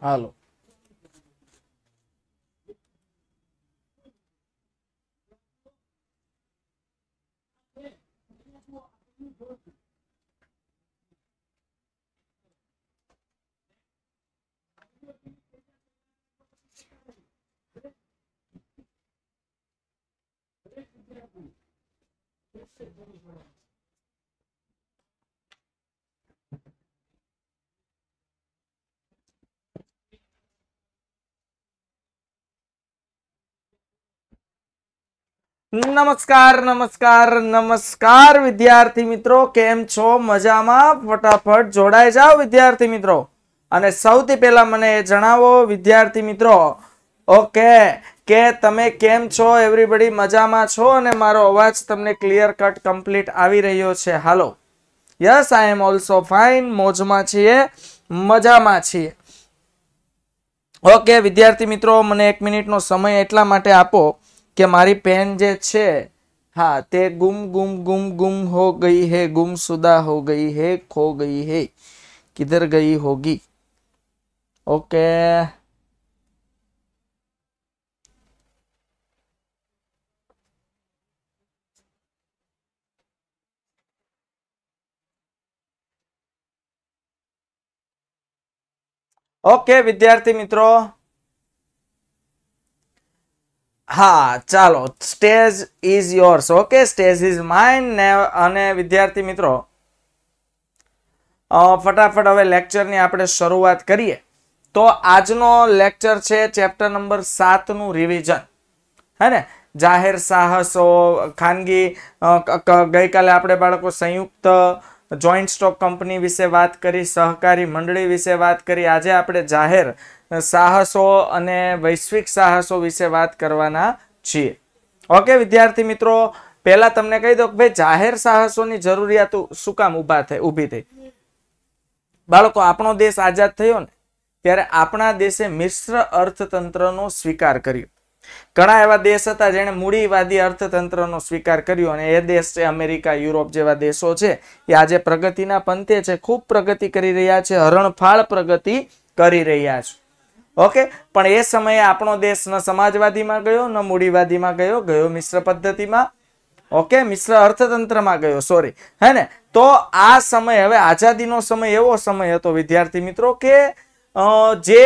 Halo. નમસ્કાર નમસ્કાર નમસ્કાર વિદ્યાર્થી મિત્રો કેમ છો મજામાં ફટાફટ જોડાઈ જાઓ વિદ્યાર્થી મિત્રો અને સૌથી પહેલા મને જણાવો વિદ્યાર્થી મિત્રો ઓકે કે તમે કેમ છો એવરીબડી મજામાં છો અને મારો અવાજ તમને ક્લિયર કટ કમ્પ્લીટ આવી રહ્યો છે hello yes I am also fine મોજમાં છીએ મજામાં છીએ ઓકે વિદ્યાર્થી મિત્રો મને એક મિનિટનો સમય એટલા માટે આપો कि मारी पेन जे छे हाँ ते गुम गुम गुम गुम हो गई है गुम सुदा हो गई है खो गई है किधर गई होगी ओके ओके विद्यार्थी मित्रों હા ચાલો stage is yours okay stage is mind ને અને વિદ્યાર્થી મિત્રો ફટાફટ હવે લેક્ચરની આપણે શરૂઆત કરીએ તો આજનો લેક્ચર છે ચેપ્ટર નંબર સાતનું રિવિઝન હે ને જાહેર સાહસો ખાનગી ગઈકાલે આપણે બાળકો સંયુક્ત જોઈન્ટ સ્ટોક કંપની વિશે વાત કરી સહકારી મંડળી વિશે વાત કરી આજે આપણે જાહેર સાહસો અને વૈશ્વિક સાહસો વિશે વાત કરવાના છીએ ઓકે વિદ્યાર્થી મિત્રો પહેલાં તમને કહી દો કે ભાઈ જાહેર સાહસોની જરૂરિયાત શું કામ ઊભા થઈ ઊભી થઈ બાળકો આપણો દેશ આઝાદ થયો ને ત્યારે આપણા દેશે મિશ્ર અર્થતંત્રનો સ્વીકાર કર્યો ઘણા એવા દેશ હતા જેણે મૂડીવાદી અર્થતંત્રનો સ્વીકાર કર્યો અને એ દેશ છે અમેરિકા યુરોપ જેવા દેશો છે એ આજે પ્રગતિના પંથે છે ખૂબ પ્રગતિ કરી રહ્યા છે હરણફાળ પ્રગતિ કરી રહ્યા છે ઓકે પણ એ સમયે આપણો દેશ ન સમાજવાદીમાં ગયો ન મૂડીવાદીમાં ગયો ગયો મિશ્ર પદ્ધતિમાં ઓકે મિશ્ર અર્થતંત્રમાં ગયો સોરી હે ને તો આ સમય હવે આઝાદીનો સમય એવો સમય હતો વિદ્યાર્થી મિત્રો કે જે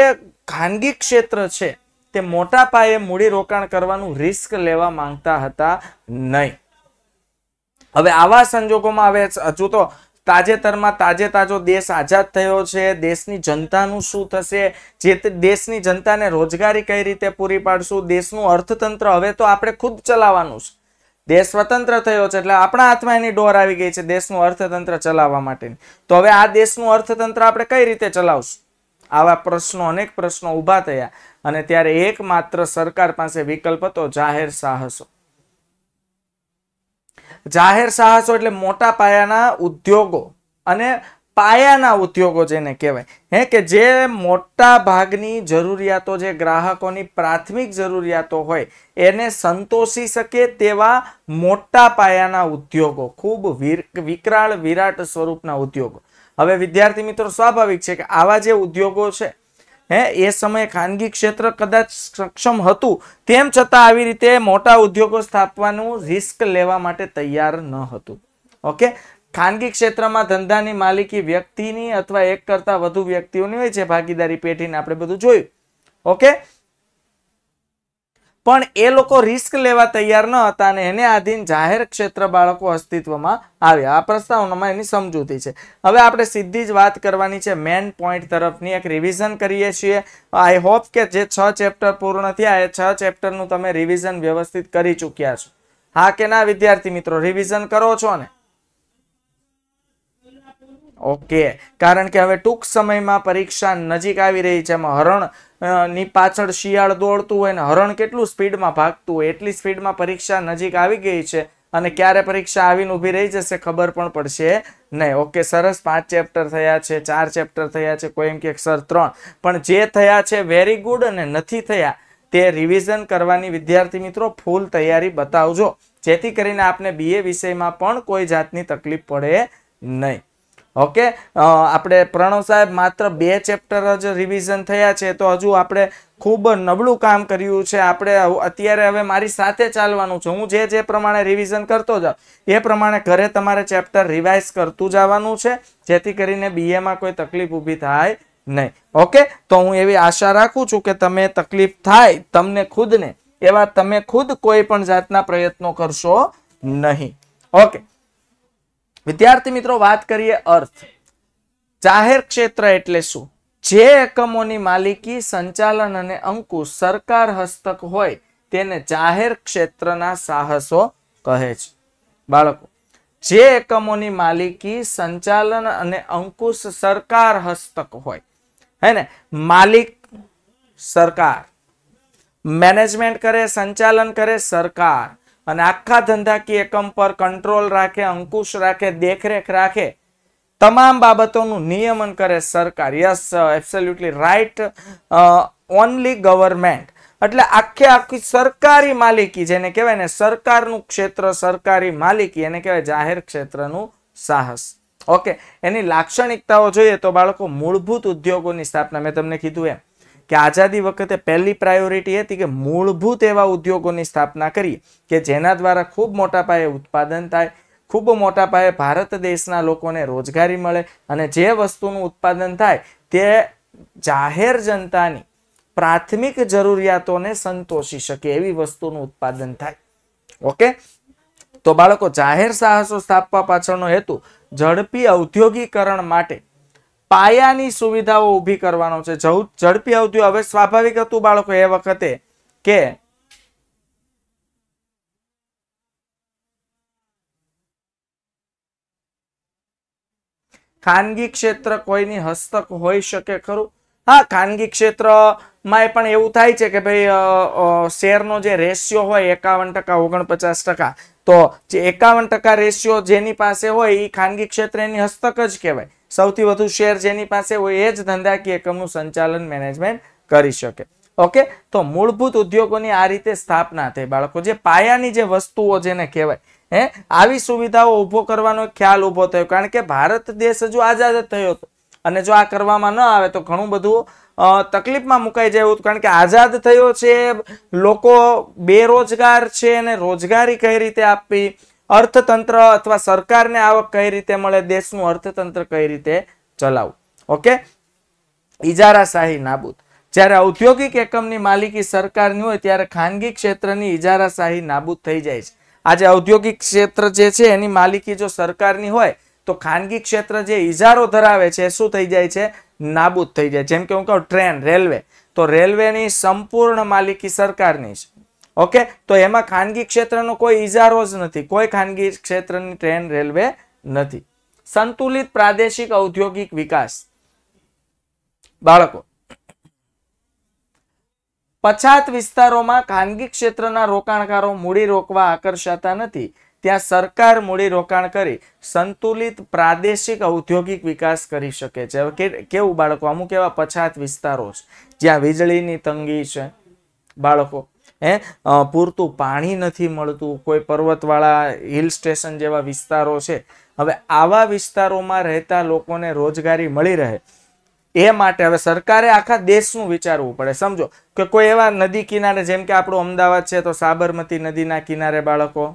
ખાનગી ક્ષેત્ર છે તે મોટા પાયે મૂડીરોકાણ કરવાનું રિસ્ક લેવા માંગતા હતા નહીં હવે આવા સંજોગોમાં હવે હજુ તો તાજેતરમાં તાજે તાજો દેશ આઝાદ થયો છે દેશની જનતાનું શું થશે જે દેશની જનતાને રોજગારી કઈ રીતે પૂરી પાડશું દેશનું અર્થતંત્ર હવે તો આપણે ખુદ ચલાવવાનું છે દેશ સ્વતંત્ર થયો છે એટલે આપણા હાથમાં એની ડોર આવી ગઈ છે દેશનું અર્થતંત્ર ચલાવવા માટેની તો હવે આ દેશનું અર્થતંત્ર આપણે કઈ રીતે ચલાવશું આવા પ્રશ્નો અનેક પ્રશ્નો ઊભા થયા અને ત્યારે એકમાત્ર સરકાર પાસે વિકલ્પ હતો જાહેર સાહસો જાહેર સાહસો એટલે મોટા પાયાના ઉદ્યોગો અને પાયાના ઉદ્યોગો જેને કહેવાય હે કે જે મોટા ભાગની જરૂરિયાતો જે ગ્રાહકોની પ્રાથમિક જરૂરિયાતો હોય એને સંતોષી શકે તેવા મોટા પાયાના ઉદ્યોગો ખૂબ વિકરાળ વિરાટ સ્વરૂપના ઉદ્યોગો હવે વિદ્યાર્થી મિત્રો સ્વાભાવિક છે કે આવા જે ઉદ્યોગો છે હે એ સમયે ખાનગી ક્ષેત્ર કદાચ સક્ષમ હતું તેમ છતાં આવી રીતે મોટા ઉદ્યોગો સ્થાપવાનું રિસ્ક લેવા માટે તૈયાર ન હતું ઓકે ખાનગી ક્ષેત્રમાં ધંધાની માલિકી વ્યક્તિની અથવા એક કરતાં વધુ વ્યક્તિઓની હોય છે ભાગીદારી પેઢીને આપણે બધું જોયું ઓકે પણ એ લોકો રિસ્ક લેવા તૈયાર ન હતા અને એને આધીન જાહેર ક્ષેત્ર બાળકો અસ્તિત્વમાં આવ્યા આ પ્રસ્તાવનામાં એની સમજૂતી છે હવે આપણે સીધી જ વાત કરવાની છે મેન પોઈન્ટ તરફની એક રિવિઝન કરીએ છીએ આઈ હોપ કે જે છ ચેપ્ટર પૂર્ણ થયા એ છ ચેપ્ટરનું તમે રિવિઝન વ્યવસ્થિત કરી ચૂક્યા છો હા કે ના વિદ્યાર્થી મિત્રો રિવિઝન કરો છો ને ઓકે કારણ કે હવે ટૂંક સમયમાં પરીક્ષા નજીક આવી રહી છે એમાં હરણ ની પાછળ શિયાળ દોડતું હોય ને હરણ કેટલું સ્પીડમાં ભાગતું હોય એટલી સ્પીડમાં પરીક્ષા નજીક આવી ગઈ છે અને ક્યારે પરીક્ષા આવીને ઊભી રહી જશે ખબર પણ પડશે નહીં ઓકે સરસ પાંચ ચેપ્ટર થયા છે ચાર ચેપ્ટર થયા છે કોઈ એમ કે સર ત્રણ પણ જે થયા છે વેરી ગુડ અને નથી થયા તે રિવિઝન કરવાની વિદ્યાર્થી મિત્રો ફૂલ તૈયારી બતાવજો જેથી કરીને આપને બીએ વિષયમાં પણ કોઈ જાતની તકલીફ પડે નહીં ઓકે આપણે પ્રણવ સાહેબ માત્ર બે ચેપ્ટર જ રિવિઝન થયા છે તો હજુ આપણે ખૂબ નબળું કામ કર્યું છે આપણે અત્યારે હવે મારી સાથે ચાલવાનું છે હું જે જે પ્રમાણે રિવિઝન કરતો જાઉં એ પ્રમાણે ઘરે તમારે ચેપ્ટર રિવાઇઝ કરતું જવાનું છે જેથી કરીને બીએમાં કોઈ તકલીફ ઊભી થાય નહીં ઓકે તો હું એવી આશા રાખું છું કે તમે તકલીફ થાય તમને ખુદને એવા તમે ખુદ કોઈ પણ જાતના પ્રયત્નો કરશો નહીં ઓકે વિદ્યાર્થી મિત્રો વાત કરીએ અર્થ જાહેર ક્ષેત્ર એટલે શું જે એકમોની માલિકી સંચાલન અને અંકુશ સરકાર હસ્તક હોય તેને જાહેર ક્ષેત્રના સાહસો કહે છે બાળકો જે એકમોની માલિકી સંચાલન અને અંકુશ સરકાર હસ્તક હોય હે ને માલિક સરકાર મેનેજમેન્ટ કરે સંચાલન કરે સરકાર અને આખા ધંધાકીય એકમ પર કંટ્રોલ રાખે અંકુશ રાખે દેખરેખ રાખે તમામ બાબતોનું નિયમન કરે સરકાર yes absolutely right only government એટલે આખે આખી સરકારી માલિકી જેને કહેવાય ને સરકારનું ક્ષેત્ર સરકારી માલિકી એને કહેવાય જાહેર ક્ષેત્રનું સાહસ ઓકે એની લાક્ષણિકતાઓ જોઈએ તો બાળકો મૂળભૂત ઉદ્યોગોની સ્થાપના મેં તમને કીધું એમ કે આઝાદી વખતે પહેલી પ્રાયોરિટી હતી કે મૂળભૂત એવા ઉદ્યોગોની સ્થાપના કરીએ કે જેના દ્વારા ખૂબ મોટા પાયે ઉત્પાદન થાય ખૂબ મોટા પાયે ભારત દેશના લોકોને રોજગારી મળે અને જે વસ્તુનું ઉત્પાદન થાય તે જાહેર જનતાની પ્રાથમિક જરૂરિયાતોને સંતોષી શકે એવી વસ્તુનું ઉત્પાદન થાય ઓકે તો બાળકો જાહેર સાહસો સ્થાપવા પાછળનો હેતુ ઝડપી ઔદ્યોગિકરણ માટે પાયાની સુવિધાઓ ઊભી કરવાનો છે ઝડપી આવતી હવે સ્વાભાવિક હતું બાળકો એ વખતે કે ખાનગી ક્ષેત્ર કોઈની હસ્તક હોઈ શકે ખરું હા ખાનગી ક્ષેત્રમાં પણ એવું થાય છે કે ભાઈ શેરનો જે રેશિયો હોય એકાવન ટકા ઓગણપચાસ ટકા તો જે એકાવન ટકા રેશિયો જેની પાસે હોય એ ખાનગી ક્ષેત્ર એની હસ્તક જ કહેવાય સૌથી વધુ શેર જેની પાસે હોય એ જ ધંધાકીય એકમનું સંચાલન મેનેજમેન્ટ કરી શકે ઓકે તો મૂળભૂત ઉદ્યોગોની આ રીતે સ્થાપના થઈ બાળકો જે પાયાની જે વસ્તુઓ જેને કહેવાય હે આવી સુવિધાઓ ઊભો કરવાનો ખ્યાલ ઊભો થયો કારણ કે ભારત દેશ હજુ આઝાદ થયો હતો અને જો આ કરવામાં ન આવે તો ઘણું બધું તકલીફમાં મુકાઈ જાય એવું કારણ કે આઝાદ થયો છે લોકો બેરોજગાર છે અને રોજગારી કઈ રીતે આપવી અર્થતંત્ર અથવા સરકારને આવક કઈ રીતે મળે દેશનું અર્થતંત્ર કઈ રીતે ચલાવવું ઓકે ઇજારાશાહી નાબૂદ જ્યારે ઔદ્યોગિક એકમની માલિકી સરકારની હોય ત્યારે ખાનગી ક્ષેત્રની ઇજારાશાહી નાબૂદ થઈ જાય છે આજે ઔદ્યોગિક ક્ષેત્ર જે છે એની માલિકી જો સરકારની હોય તો ખાનગી ક્ષેત્ર જે ઇજારો ધરાવે છે શું થઈ જાય છે નાબૂદ થઈ જાય જેમ કે હું કહું ટ્રેન રેલવે તો રેલવેની સંપૂર્ણ માલિકી સરકારની છે ઓકે તો એમાં ખાનગી ક્ષેત્રનો કોઈ ઇજારો જ નથી કોઈ ખાનગી ક્ષેત્રની ટ્રેન રેલવે નથી સંતુલિત પ્રાદેશિક ઔદ્યોગિક વિકાસ બાળકો પછાત વિસ્તારોમાં ખાનગી ક્ષેત્રના રોકાણકારો મૂડી રોકવા આકર્ષાતા નથી ત્યાં સરકાર મૂડી રોકાણ કરી સંતુલિત પ્રાદેશિક ઔદ્યોગિક વિકાસ કરી શકે છે કેવું બાળકો અમુક એવા પછાત વિસ્તારો છે જ્યાં વીજળીની તંગી છે બાળકો હે પૂરતું પાણી નથી મળતું કોઈ પર્વતવાળા હિલ સ્ટેશન જેવા વિસ્તારો છે હવે આવા વિસ્તારોમાં રહેતા લોકોને રોજગારી મળી રહે એ માટે હવે સરકારે આખા દેશનું વિચારવું પડે સમજો કે કોઈ એવા નદી કિનારે જેમ કે આપણું અમદાવાદ છે તો સાબરમતી નદીના કિનારે બાળકો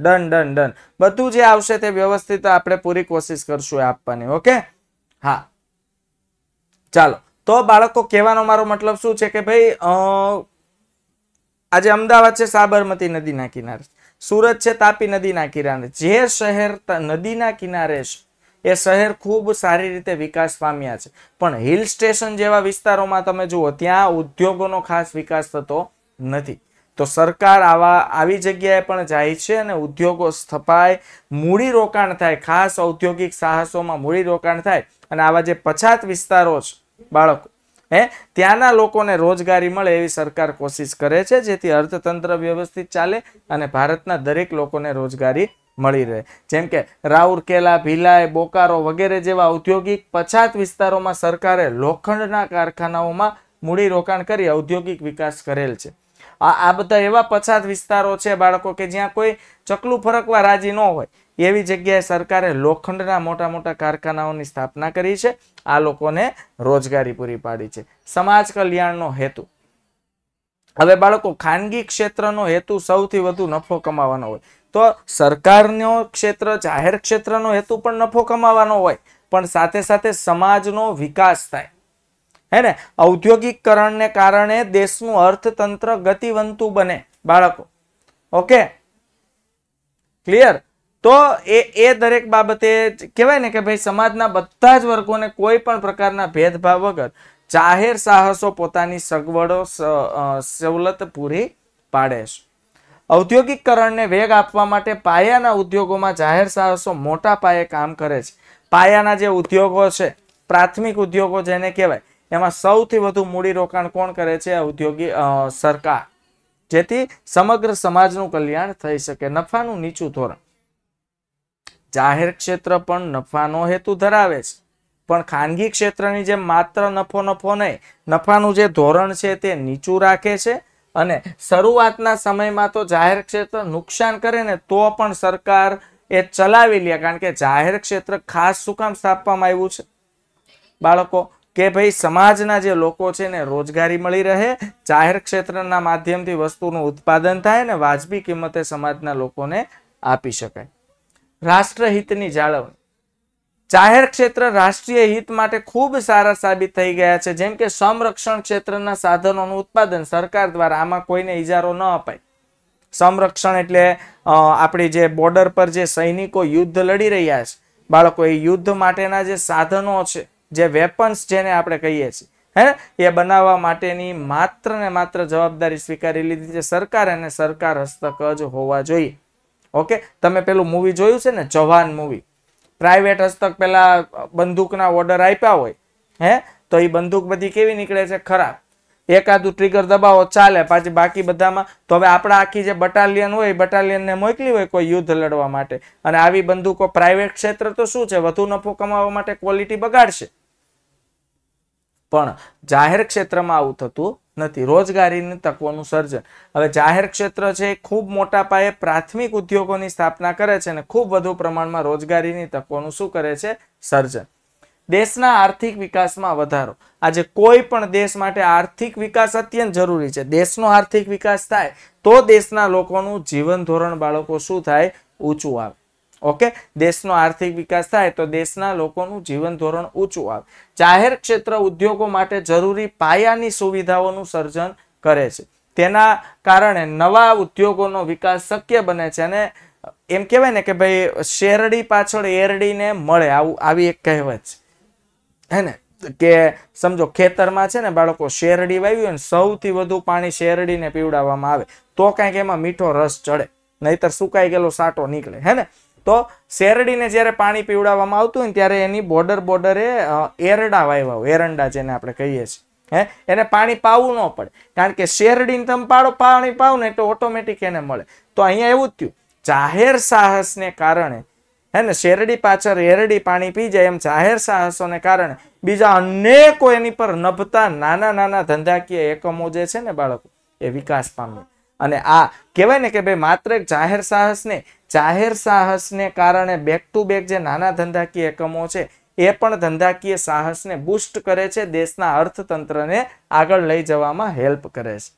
ડન ડન ડન બધું જે આવશે તે વ્યવસ્થિત આપણે પૂરી કોશિશ કરશું આપવાની ઓકે હા ચાલો તો બાળકો કહેવાનો મારો મતલબ શું છે કે ભાઈ આજે અમદાવાદ છે સાબરમતી નદીના કિનારે સુરત છે તાપી નદીના કિનારે જે શહેર નદીના કિનારે છે એ શહેર ખૂબ સારી રીતે વિકાસ પામ્યા છે પણ હિલ સ્ટેશન જેવા વિસ્તારોમાં તમે જુઓ ત્યાં ઉદ્યોગોનો ખાસ વિકાસ થતો નથી તો સરકાર આવા આવી જગ્યાએ પણ જાય છે અને ઉદ્યોગો સ્થપાય મૂડી રોકાણ થાય ખાસ ઔદ્યોગિક સાહસોમાં મૂડી રોકાણ થાય અને આવા જે પછાત વિસ્તારો છે બાળકો હે ત્યાંના લોકોને રોજગારી મળે એવી સરકાર કોશિશ કરે છે જેથી અર્થતંત્ર વ્યવસ્થિત ચાલે અને ભારતના દરેક લોકોને રોજગારી મળી રહે જેમ કે રાઉરકેલા ભીલાય બોકારો વગેરે જેવા ઔદ્યોગિક પછાત વિસ્તારોમાં સરકારે લોખંડના કારખાનાઓમાં મૂડી રોકાણ કરી ઔદ્યોગિક વિકાસ કરેલ છે આ બધા એવા પછાત વિસ્તારો છે બાળકો કે જ્યાં કોઈ ચકલું ફરકવા રાજી ન હોય એવી જગ્યાએ સરકારે લોખંડના મોટા મોટા કારખાનાઓની સ્થાપના કરી છે આ લોકોને રોજગારી પૂરી પાડી છે સમાજ કલ્યાણનો હેતુ હવે બાળકો ખાનગી ક્ષેત્રનો હેતુ સૌથી વધુ નફો કમાવાનો હોય તો સરકારનો ક્ષેત્ર જાહેર ક્ષેત્રનો હેતુ પણ નફો કમાવાનો હોય પણ સાથે સાથે સમાજનો વિકાસ થાય હેને ને ઔદ્યોગિકરણને કારણે દેશનું અર્થતંત્ર ગતિવંતુ બને બાળકો ઓકે ક્લિયર તો એ એ દરેક બાબતે કહેવાય ને કે ભાઈ સમાજના બધા જ વર્ગોને કોઈ પણ પ્રકારના ભેદભાવ વગર જાહેર સાહસો પોતાની સગવડો સવલત પૂરી પાડે છે ઔદ્યોગિકરણને વેગ આપવા માટે પાયાના ઉદ્યોગોમાં જાહેર સાહસો મોટા પાયે કામ કરે છે પાયાના જે ઉદ્યોગો છે પ્રાથમિક ઉદ્યોગો જેને કહેવાય એમાં સૌથી વધુ મૂડીરોકાણ કોણ કરે છે ઔદ્યોગિક સરકાર જેથી સમગ્ર સમાજનું કલ્યાણ થઈ શકે નફાનું નીચું ધોરણ જાહેર ક્ષેત્ર પણ નફાનો હેતુ ધરાવે છે પણ ખાનગી ક્ષેત્રની જેમ માત્ર નફો નફો નહીં નફાનું જે ધોરણ છે તે નીચું રાખે છે અને શરૂઆતના સમયમાં તો જાહેર ક્ષેત્ર નુકસાન કરે ને તો પણ સરકાર એ ચલાવી લે કારણ કે જાહેર ક્ષેત્ર ખાસ શું કામ સ્થાપવામાં આવ્યું છે બાળકો કે ભાઈ સમાજના જે લોકો છે ને રોજગારી મળી રહે જાહેર ક્ષેત્રના માધ્યમથી વસ્તુનું ઉત્પાદન થાય અને વાજબી કિંમતે સમાજના લોકોને આપી શકાય રાષ્ટ્રહિતની જાળવણી જાહેર ક્ષેત્ર રાષ્ટ્રીય હિત માટે ખૂબ સારા સાબિત થઈ ગયા છે જેમ કે સંરક્ષણ ક્ષેત્રના સાધનોનું ઉત્પાદન સરકાર દ્વારા આમાં કોઈને ઇજારો ન અપાય સંરક્ષણ એટલે આપણી જે બોર્ડર પર જે સૈનિકો યુદ્ધ લડી રહ્યા છે બાળકો એ યુદ્ધ માટેના જે સાધનો છે જે વેપન્સ જેને આપણે કહીએ છીએ હે એ બનાવવા માટેની માત્ર ને માત્ર જવાબદારી સ્વીકારી લીધી છે સરકાર અને સરકાર હસ્તક જ હોવા જોઈએ ઓકે તમે પેલું મૂવી જોયું છે ને જવાન મૂવી પ્રાઇવેટ હસ્તક પેલા બંદૂકના ઓર્ડર આપ્યા હોય હે તો એ બંદૂક બધી કેવી નીકળે છે ખરાબ એકાદું ટ્રિગર દબાવો ચાલે પાછી બાકી બધામાં તો હવે આપણા આખી જે બટાલિયન હોય એ બટાલિયનને મોકલી હોય કોઈ યુદ્ધ લડવા માટે અને આવી બંદૂકો પ્રાઇવેટ ક્ષેત્ર તો શું છે વધુ નફો કમાવા માટે ક્વોલિટી બગાડશે પણ જાહેર ક્ષેત્રમાં આવું થતું નથી રોજગારીની તકોનું સર્જન હવે જાહેર ક્ષેત્ર છે એ ખૂબ મોટા પાયે પ્રાથમિક ઉદ્યોગોની સ્થાપના કરે છે અને ખૂબ વધુ પ્રમાણમાં રોજગારીની તકોનું શું કરે છે સર્જન દેશના આર્થિક વિકાસમાં વધારો આજે કોઈ પણ દેશ માટે આર્થિક વિકાસ અત્યંત જરૂરી છે દેશનો આર્થિક વિકાસ થાય તો દેશના લોકોનું જીવન ધોરણ બાળકો શું થાય ઊંચું આવે ઓકે દેશનો આર્થિક વિકાસ થાય તો દેશના લોકોનું જીવન ધોરણ ઊંચું આવે જાહેર ક્ષેત્ર ઉદ્યોગો માટે જરૂરી પાયાની સુવિધાઓનું સર્જન કરે છે તેના કારણે નવા ઉદ્યોગોનો વિકાસ શક્ય બને છે અને એમ કહેવાય ને કે ભાઈ શેરડી પાછળ એરડીને મળે આવું આવી એક કહેવત છે હે ને કે સમજો ખેતરમાં છે ને બાળકો શેરડી વાવી હોય ને સૌથી વધુ પાણી શેરડીને પીવડાવવામાં આવે તો કાંઈક એમાં મીઠો રસ ચડે નહીતર સુકાઈ ગયેલો સાટો નીકળે હે ને તો શેરડીને જ્યારે પાણી પીવડાવવામાં આવતું હોય ત્યારે એની બોર્ડર બોર્ડરે એરડા વાવ્યા હોય એરંડા જેને આપણે કહીએ છીએ હે એને પાણી પાવું ન પડે કારણ કે શેરડીને તમે પાડો પાણી પાવ ને તો ઓટોમેટિક એને મળે તો અહીંયા એવું જ થયું જાહેર સાહસને કારણે હે ને શેરડી પાછળ એરડી પાણી પી જાય એમ જાહેર સાહસોને કારણે બીજા અનેકો એની પર નભતા નાના નાના ધંધાકીય એકમો જે છે ને બાળકો એ વિકાસ પામ્યા અને આ કહેવાય ને કે ભાઈ માત્ર એક જાહેર સાહસને જાહેર સાહસને કારણે બેક ટુ બેક જે નાના ધંધાકીય એકમો છે એ પણ ધંધાકીય સાહસને બુસ્ટ કરે છે દેશના અર્થતંત્રને આગળ લઈ જવામાં હેલ્પ કરે છે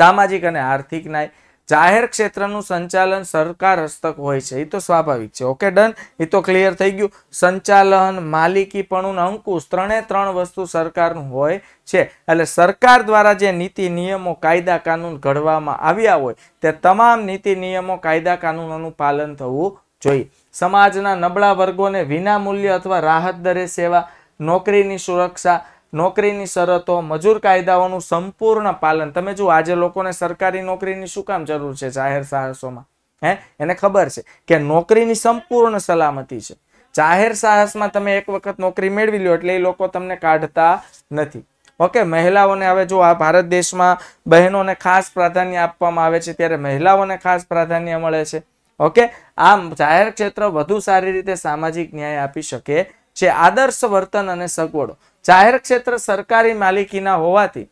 સામાજિક અને આર્થિક ન્યાય જાહેર ક્ષેત્રનું સંચાલન સરકાર હસ્તક હોય છે એ તો સ્વાભાવિક છે ઓકે ડન એ તો ક્લિયર થઈ ગયું સંચાલન માલિકીપણું અંકુશ ત્રણે ત્રણ વસ્તુ સરકારનું હોય છે એટલે સરકાર દ્વારા જે નીતિ નિયમો કાયદા કાનૂન ઘડવામાં આવ્યા હોય તે તમામ નીતિ નિયમો કાયદા કાનૂનોનું પાલન થવું જોઈએ સમાજના નબળા વર્ગોને વિના મૂલ્ય અથવા રાહત દરે સેવા નોકરીની સુરક્ષા નોકરીની શરતો મજૂર કાયદાઓનું સંપૂર્ણ પાલન તમે જુઓ આજે લોકોને સરકારી નોકરીની શું કામ જરૂર છે જાહેર સાહસોમાં હે એને ખબર છે કે નોકરીની સંપૂર્ણ સલામતી છે જાહેર સાહસમાં તમે એક વખત નોકરી મેળવી લો એટલે એ લોકો તમને કાઢતા નથી ઓકે મહિલાઓને હવે જો આ ભારત દેશમાં બહેનોને ખાસ પ્રાધાન્ય આપવામાં આવે છે ત્યારે મહિલાઓને ખાસ પ્રાધાન્ય મળે છે ઓકે આમ જાહેર ક્ષેત્ર વધુ સારી રીતે સામાજિક ન્યાય આપી શકે છે આદર્શ વર્તન અને સગવડો જાહેર ક્ષેત્ર સરકારી માલિકીના હોવાથી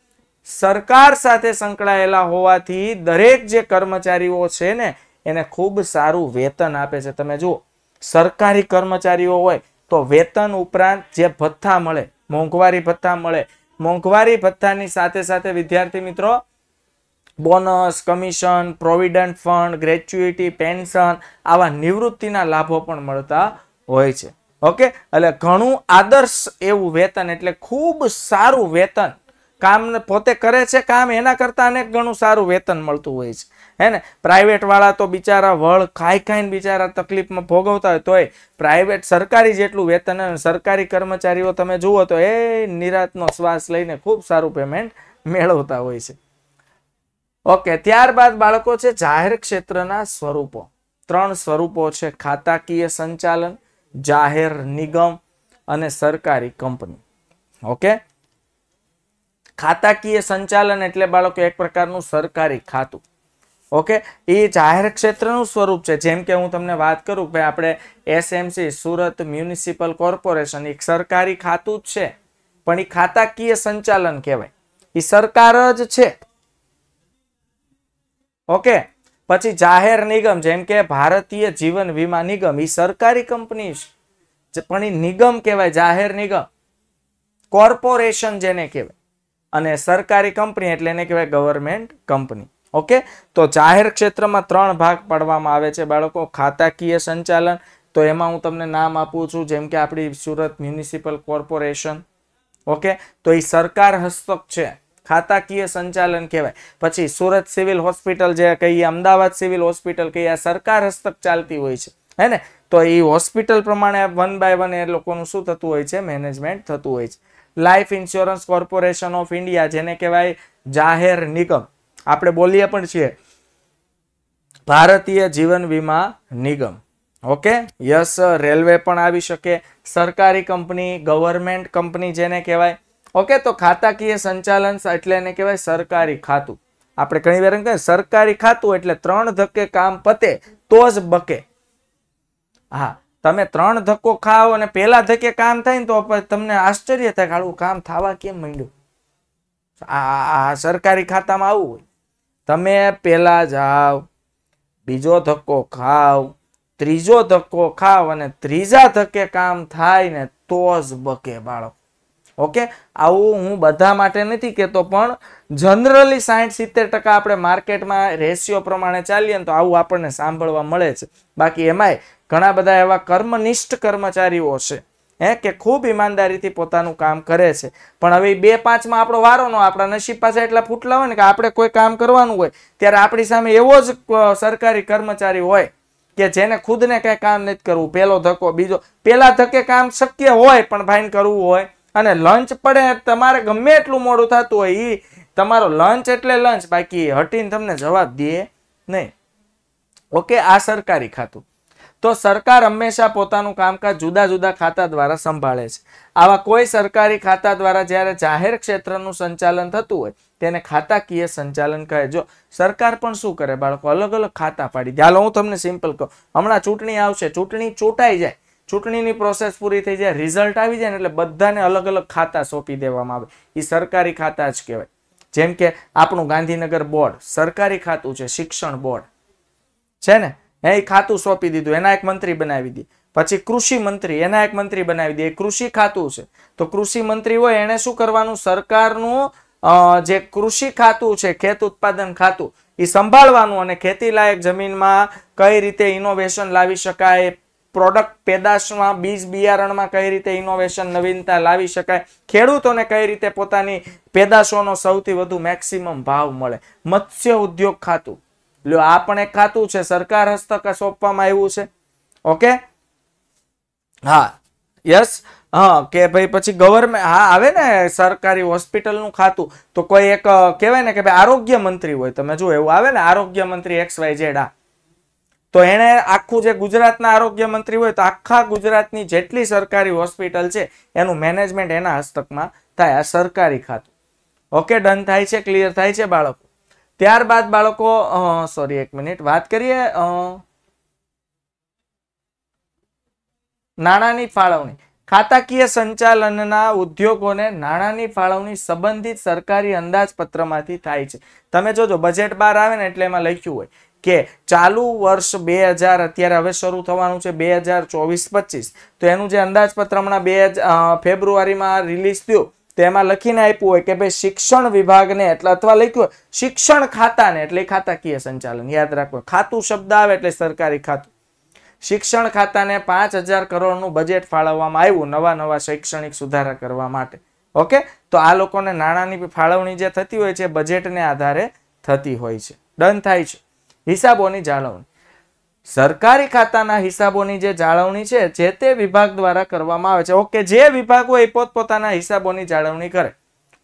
સરકાર સાથે સંકળાયેલા હોવાથી દરેક જે કર્મચારીઓ છે ને એને ખૂબ સારું વેતન આપે છે તમે જુઓ સરકારી કર્મચારીઓ હોય તો વેતન ઉપરાંત જે ભથ્થા મળે મોંઘવારી ભથ્થા મળે મોંઘવારી ભથ્થાની સાથે સાથે વિદ્યાર્થી મિત્રો bonus commission provident fund gratuity pension આવા નિવૃત્તિના લાભો પણ મળતા હોય છે ઓકે એટલે ઘણું આદર્શ એવું વેતન એટલે ખૂબ સારું વેતન કામ પોતે કરે છે કામ એના કરતાં અનેક ઘણું સારું વેતન મળતું હોય છે હે ને પ્રાઇવેટવાળા તો બિચારા વળ ખાઈ ખાઈને બિચારા તકલીફમાં ભોગવતા હોય તોય પ્રાઇવેટ સરકારી જેટલું વેતન સરકારી કર્મચારીઓ તમે જુઓ તો એ નિરાતનો શ્વાસ લઈને ખૂબ સારું પેમેન્ટ મેળવતા હોય છે ઓકે ત્યારબાદ બાળકો છે જાહેર ક્ષેત્રના સ્વરૂપો ત્રણ સ્વરૂપો છે ખાતાકીય સંચાલન જાહેર નિગમ અને સરકારી કંપની ઓકે ખાતાકીય સંચાલન એટલે બાળકો એક પ્રકારનું સરકારી ખાતું ઓકે એ જાહેર ક્ષેત્રનું સ્વરૂપ છે જેમ કે હું તમને વાત કરું કે આપણે એસએમસી સુરત મ્યુનિસિપલ કોર્પોરેશન એક સરકારી ખાતું જ છે પણ એ ખાતાકીય સંચાલન કહેવાય એ સરકાર જ છે ઓકે પછી જાહેર નિગમ જેમ કે ભારતીય જીવન વીમા નિગમ એ સરકારી કંપની પણ એ નિગમ કહેવાય જાહેર નિગમ કોર્પોરેશન જેને કહેવાય અને સરકારી કંપની એટલે એને કહેવાય ગવર્મેન્ટ કંપની ઓકે તો જાહેર ક્ષેત્રમાં ત્રણ ભાગ પાડવામાં આવે છે બાળકો ખાતાકીય સંચાલન તો એમાં હું તમને નામ આપું છું જેમ કે આપણી સુરત મ્યુનિસિપલ કોર્પોરેશન ઓકે તો એ સરકાર હસ્તક છે ખાતાકીય સંચાલન કહેવાય પછી સુરત સિવિલ હોસ્પિટલ જે કહીએ અમદાવાદ સિવિલ હોસ્પિટલ કહીએ આ સરકાર હસ્તક ચાલતી હોય છે હે ને તો એ હોસ્પિટલ પ્રમાણે વન બાય વન એ લોકોનું શું થતું હોય છે મેનેજમેન્ટ થતું હોય છે life insurance corporation of India જેને કહેવાય જાહેર નિગમ આપણે બોલીએ પણ છીએ ભારતીય જીવન વીમા નિગમ ઓકે યસ રેલવે પણ આવી શકે સરકારી કંપની ગવર્મેન્ટ કંપની જેને કહેવાય ઓકે તો ખાતાકીય સંચાલન એટલે એને કહેવાય સરકારી ખાતું આપણે ઘણી વાર એમ સરકારી ખાતું એટલે ત્રણ ધક્કે કામ પતે તો જ બકે હા તમે ત્રણ ધક્કો ખાઓ અને પહેલા ધક્કે કામ થાય ને તો તમને આશ્ચર્ય થાય આવું કામ થવા કેમ માંડ્યું આ સરકારી ખાતામાં આવું હોય તમે પહેલા જાઓ બીજો ધક્કો ખાવ ત્રીજો ધક્કો ખાવ અને ત્રીજા ધક્કે કામ થાય ને તો જ બકે બાળકો ઓકે આવું હું બધા માટે નથી કહેતો પણ જનરલી સાહીઠ સિત્તેર ટકા આપણે માર્કેટમાં રેશિયો પ્રમાણે ચાલીએ ને તો આવું આપણને સાંભળવા મળે છે બાકી એમાંય ઘણા બધા એવા કર્મનિષ્ઠ કર્મચારીઓ છે હે કે ખૂબ ઈમાનદારીથી પોતાનું કામ કરે છે પણ હવે બે પાંચમાં આપણો વારો નો આપણા નસીબ પાસે એટલા ફૂટલા હોય ને કે આપણે કોઈ કામ કરવાનું હોય ત્યારે આપણી સામે એવો જ સરકારી કર્મચારી હોય કે જેને ખુદને કંઈ કામ નથી કરવું પહેલો ધક્કો બીજો પહેલા ધક્કે કામ શક્ય હોય પણ ભાઈને કરવું હોય અને લંચ પડે તમારે ગમે એટલું મોડું થતું હોય એ તમારો લંચ એટલે લંચ બાકી હટીને તમને જવાબ દે નહીં ઓકે આ સરકારી ખાતું તો સરકાર હંમેશા પોતાનું કામકાજ જુદા જુદા ખાતા દ્વારા સંભાળે છે આવા કોઈ સરકારી ખાતા દ્વારા જ્યારે જાહેર ક્ષેત્રનું સંચાલન થતું હોય તેને ખાતાકીય સંચાલન કહે જો સરકાર પણ શું કરે બાળકો અલગ અલગ ખાતા પાડી દે હું તમને સિમ્પલ કહું હમણાં ચૂંટણી આવશે ચૂંટણી ચૂંટાઈ જાય ચૂંટણીની પ્રોસેસ પૂરી થઈ જાય રિઝલ્ટ આવી જાય ને એટલે બધાને અલગ અલગ ખાતા સોંપી દેવામાં આવે એ સરકારી ખાતા જ કહેવાય જેમ કે આપણું ગાંધીનગર બોર્ડ સરકારી ખાતું છે શિક્ષણ બોર્ડ છે ને એ ખાતું સોંપી દીધું એના એક મંત્રી બનાવી દી પછી કૃષિ મંત્રી એના એક મંત્રી બનાવી દે કૃષિ ખાતું છે તો કૃષિ મંત્રી હોય એને શું કરવાનું સરકારનું જે કૃષિ ખાતું છે ખેત ઉત્પાદન ખાતું એ સંભાળવાનું અને ખેતી લાયક જમીનમાં કઈ રીતે ઇનોવેશન લાવી શકાય પ્રોડક્ટ પેદાશમાં બીજ બિયારણમાં કઈ રીતે ઇનોવેશન નવીનતા લાવી શકાય ખેડૂતોને કઈ રીતે પોતાની પેદાશોનો સૌથી વધુ મેક્સિમમ ભાવ મળે મત્સ્ય ઉદ્યોગ ખાતું લ્યો આ પણ એક ખાતું છે સરકાર હસ્તક સોંપવામાં આવ્યું છે ઓકે હા યસ હા કે ભાઈ પછી ગવર્મેન્ટ હા આવે ને સરકારી હોસ્પિટલનું ખાતું તો કોઈ એક કહેવાય ને કે ભાઈ આરોગ્ય મંત્રી હોય તમે જો એવું આવે ને આરોગ્ય મંત્રી એક્સ વાય ઝેડ આ તો એણે આખું જે ગુજરાતના આરોગ્ય મંત્રી હોય તો આખા ગુજરાતની જેટલી સરકારી હોસ્પિટલ છે એનું મેનેજમેન્ટ એના હસ્તકમાં થાય આ સરકારી ખાતું ઓકે ડન થાય છે ક્લિયર થાય છે બાળકો ત્યારબાદ બાળકો સોરી એક મિનિટ વાત કરીએ નાણાંની ફાળવણી ખાતાકીય સંચાલનના ઉદ્યોગોને નાણાંની ફાળવણી સંબંધિત સરકારી અંદાજપત્રમાંથી થાય છે તમે જોજો બજેટ બહાર આવે ને એટલે એમાં લખ્યું હોય કે ચાલુ વર્ષ બે હજાર અત્યારે હવે શરૂ થવાનું છે બે હજાર ચોવીસ પચીસ તો એનું જે અંદાજપત્ર હમણાં બે ફેબ્રુઆરીમાં રિલીઝ થયું તેમાં લખીને આપ્યું હોય કે ભાઈ શિક્ષણ વિભાગને એટલે અથવા લખ્યું શિક્ષણ ખાતાને એટલે ખાતાકીય સંચાલન યાદ રાખવું ખાતું શબ્દ આવે એટલે સરકારી ખાતું શિક્ષણ ખાતાને પાંચ હજાર કરોડનું બજેટ ફાળવવામાં આવ્યું નવા નવા શૈક્ષણિક સુધારા કરવા માટે ઓકે તો આ લોકોને નાણાંની ફાળવણી જે થતી હોય છે બજેટને આધારે થતી હોય છે ડન થાય છે હિસાબોની જાળવણી સરકારી ખાતાના હિસાબોની જે જાળવણી છે જે તે વિભાગ દ્વારા કરવામાં આવે છે ઓકે જે વિભાગ હોય એ પોતપોતાના હિસાબોની જાળવણી કરે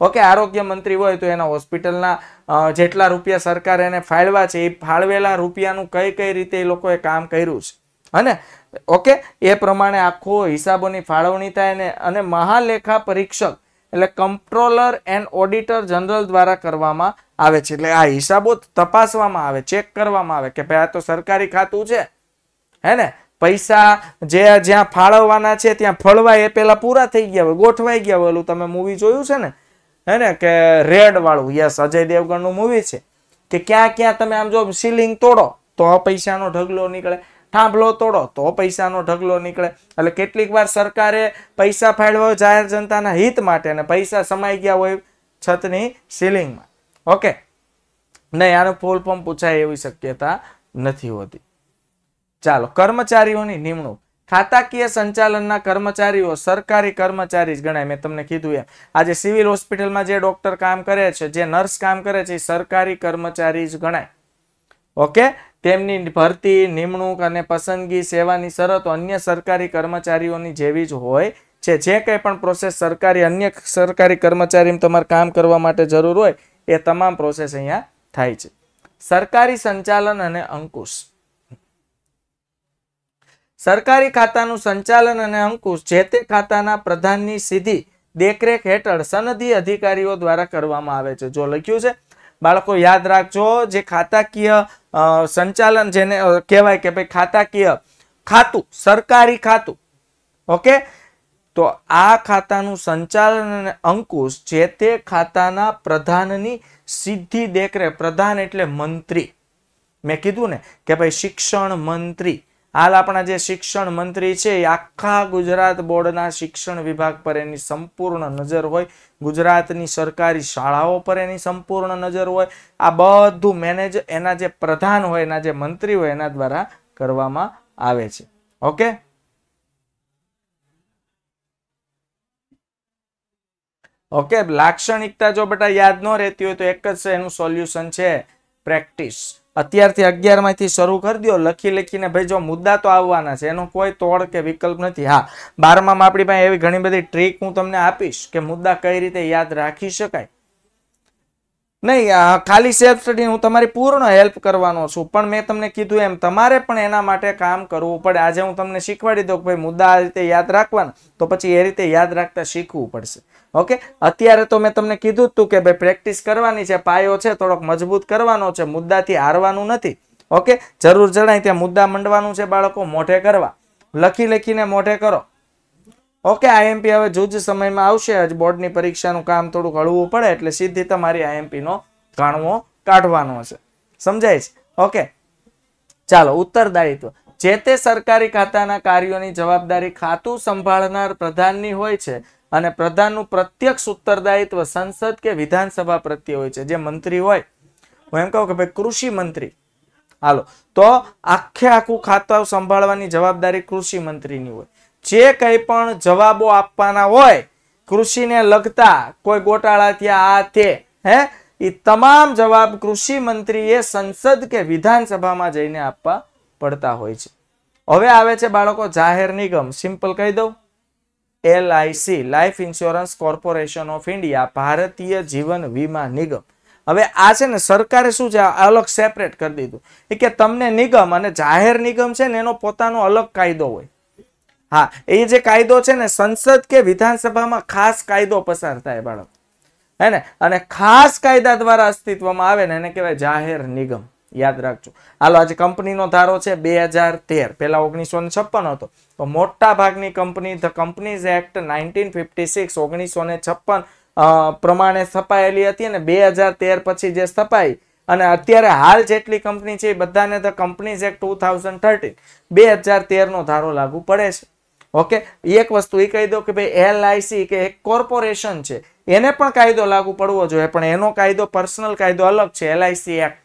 ઓકે આરોગ્ય મંત્રી હોય તો એના હોસ્પિટલના જેટલા રૂપિયા સરકારે એને ફાળવા છે એ ફાળવેલા રૂપિયાનું કઈ કઈ રીતે એ લોકોએ કામ કર્યું છે અને ઓકે એ પ્રમાણે આખો હિસાબોની ફાળવણી થાય અને મહાલેખા પરીક્ષક એટલે કંટ્રોલર એન્ડ ઓડિટર જનરલ દ્વારા કરવામાં આવે છે એટલે આ હિસાબો તપાસવામાં આવે ચેક કરવામાં આવે કે ભાઈ આ તો સરકારી ખાતું છે હે ને પૈસા જે જ્યાં ફાળવવાના છે ત્યાં ફળવાય એ પહેલા પૂરા થઈ ગયા હોય ગોઠવાઈ ગયા હોય તમે મૂવી જોયું છે ને હે ને કે રેડ વાળું યસ અજય દેવગણનું મૂવી છે કે ક્યાં ક્યાં તમે આમ જો સીલિંગ તોડો તો પૈસાનો ઢગલો નીકળે થાંભલો તોડો તો પૈસાનો ઢગલો નીકળે એટલે કેટલીક વાર સરકારે પૈસા ફાળવ્યો જાહેર જનતાના હિત માટે અને પૈસા સમાઈ ગયા હોય છતની સીલિંગમાં ઓકે નહીં આનો ફૂલ ફોર્મ પૂછાય એવી શક્યતા નથી હોતી ચાલો કર્મચારીઓની નિમણૂક ખાતાકીય સંચાલનના કર્મચારીઓ સરકારી કર્મચારી જ ગણાય મેં તમને કીધું એમ આજે સિવિલ હોસ્પિટલમાં જે ડોક્ટર કામ કરે છે જે નર્સ કામ કરે છે એ સરકારી કર્મચારી જ ગણાય ઓકે તેમની ભરતી નિમણૂક અને પસંદગી સેવાની શરતો અન્ય સરકારી કર્મચારીઓની જેવી જ હોય છે જે કંઈ પણ પ્રોસેસ સરકારી અન્ય સરકારી કર્મચારીમાં તમારે કામ કરવા માટે જરૂર હોય એ તમામ પ્રોસેસ અહીંયા થાય છે સરકારી સંચાલન અને અંકુશ સરકારી ખાતાનું સંચાલન અને અંકુશ જે તે ખાતાના પ્રધાનની સીધી દેખરેખ હેઠળ સનદી અધિકારીઓ દ્વારા કરવામાં આવે છે જો લખ્યું છે બાળકો યાદ રાખજો જે ખાતાકીય સંચાલન જેને કહેવાય કે ભાઈ ખાતાકીય ખાતું સરકારી ખાતું ઓકે તો આ ખાતાનું સંચાલન અને અંકુશ જે તે ખાતાના પ્રધાનની સિદ્ધિ દેખરેખ પ્રધાન એટલે મંત્રી મેં કીધું ને કે ભાઈ શિક્ષણ મંત્રી હાલ આપણા જે શિક્ષણ મંત્રી છે આખા ગુજરાત બોર્ડના શિક્ષણ વિભાગ પર એની સંપૂર્ણ નજર હોય ગુજરાતની સરકારી શાળાઓ પર એની સંપૂર્ણ નજર હોય આ બધું મેનેજ એના જે પ્રધાન હોય એના જે મંત્રી હોય એના દ્વારા કરવામાં આવે છે ઓકે ઓકે લાક્ષણિકતા જો બેટા યાદ ન રહેતી હોય તો એક જ છે એનું સોલ્યુશન છે પ્રેક્ટિસ અત્યારથી અગિયારમાંથી શરૂ કરી દો લખી લખીને ભાઈ જો મુદ્દા તો આવવાના છે એનો કોઈ તોડ કે વિકલ્પ નથી હા બારમામાં આપણી પાસે એવી ઘણી બધી ટ્રીક હું તમને આપીશ કે મુદ્દા કઈ રીતે યાદ રાખી શકાય નહીં ખાલી સેલ્ફ સ્ટડી હું તમારી પૂર્ણ હેલ્પ કરવાનો છું પણ મેં તમને કીધું એમ તમારે પણ એના માટે કામ કરવું પડે આજે હું તમને શીખવાડી દઉં કે ભાઈ મુદ્દા આ રીતે યાદ રાખવાના તો પછી એ રીતે યાદ રાખતા શીખવું પડશે ઓકે અત્યારે તો મેં તમને કીધું હતું કે ભાઈ પ્રેક્ટિસ કરવાની છે પાયો છે થોડોક મજબૂત કરવાનો છે મુદ્દાથી હારવાનું નથી ઓકે જરૂર જણાય ત્યાં મુદ્દા મંડવાનું છે બાળકો મોઢે કરવા લખી લખીને મોઢે કરો ઓકે આઈએમપી હવે જૂજ સમયમાં આવશે જ બોર્ડની પરીક્ષાનું કામ થોડુંક હળવું પડે એટલે સીધી તમારી આઈએમપીનો ગાણવો કાઢવાનો છે સમજાય છે ઓકે ચાલો ઉત્તરદાયિત્વ જે તે સરકારી ખાતાના કાર્યોની જવાબદારી ખાતું સંભાળનાર પ્રધાનની હોય છે અને પ્રધાનનું પ્રત્યક્ષ ઉત્તરદાયિત્વ સંસદ કે વિધાનસભા પ્રત્યે હોય છે જે મંત્રી હોય હું એમ કહું કે ભાઈ કૃષિ મંત્રી હાલો તો આખે આખું ખાતું સંભાળવાની જવાબદારી કૃષિ મંત્રીની હોય જે કંઈ પણ જવાબો આપવાના હોય કૃષિને લગતા કોઈ ગોટાળા થયા આ તે હે એ તમામ જવાબ કૃષિ મંત્રીએ સંસદ કે વિધાનસભામાં જઈને આપવા પડતા હોય છે હવે આવે છે બાળકો જાહેર નિગમ સિમ્પલ કહી દઉં LIC life insurance corporation of India ભારતીય જીવન વીમા નિગમ હવે આ છે ને સરકારે શું છે અલગ સેપરેટ કરી દીધું કે તમને નિગમ અને જાહેર નિગમ છે ને એનો પોતાનો અલગ કાયદો હોય હા એ જે કાયદો છે ને સંસદ કે વિધાનસભામાં ખાસ કાયદો પસાર થાય બાળક હે ને અને ખાસ કાયદા દ્વારા અસ્તિત્વમાં આવે ને એને કહેવાય જાહેર નિગમ યાદ રાખજો હાલો આજે કંપનીનો ધારો છે બે હજાર તેર પહેલાં ઓગણીસો ને છપ્પન હતો તો મોટા ભાગની company the companies act nineteen fifty six ઓગણીસો ને છપ્પન પ્રમાણે સ્થપાયેલી હતી અને બે હજાર તેર પછી જે સ્થપાઈ અને અત્યારે હાલ જેટલી કંપની છે એ બધાને the companies act two thousand thirteen બે હજાર તેરનો ધારો લાગુ પડે છે ઓકે એક વસ્તુ એ કહી દો કે ભાઈ એલઆઈસી કે એક કોર્પોરેશન છે એને પણ કાયદો લાગુ પડવો જોઈએ પણ એનો કાયદો પર્સનલ કાયદો અલગ છે એલઆઈસી એક્ટ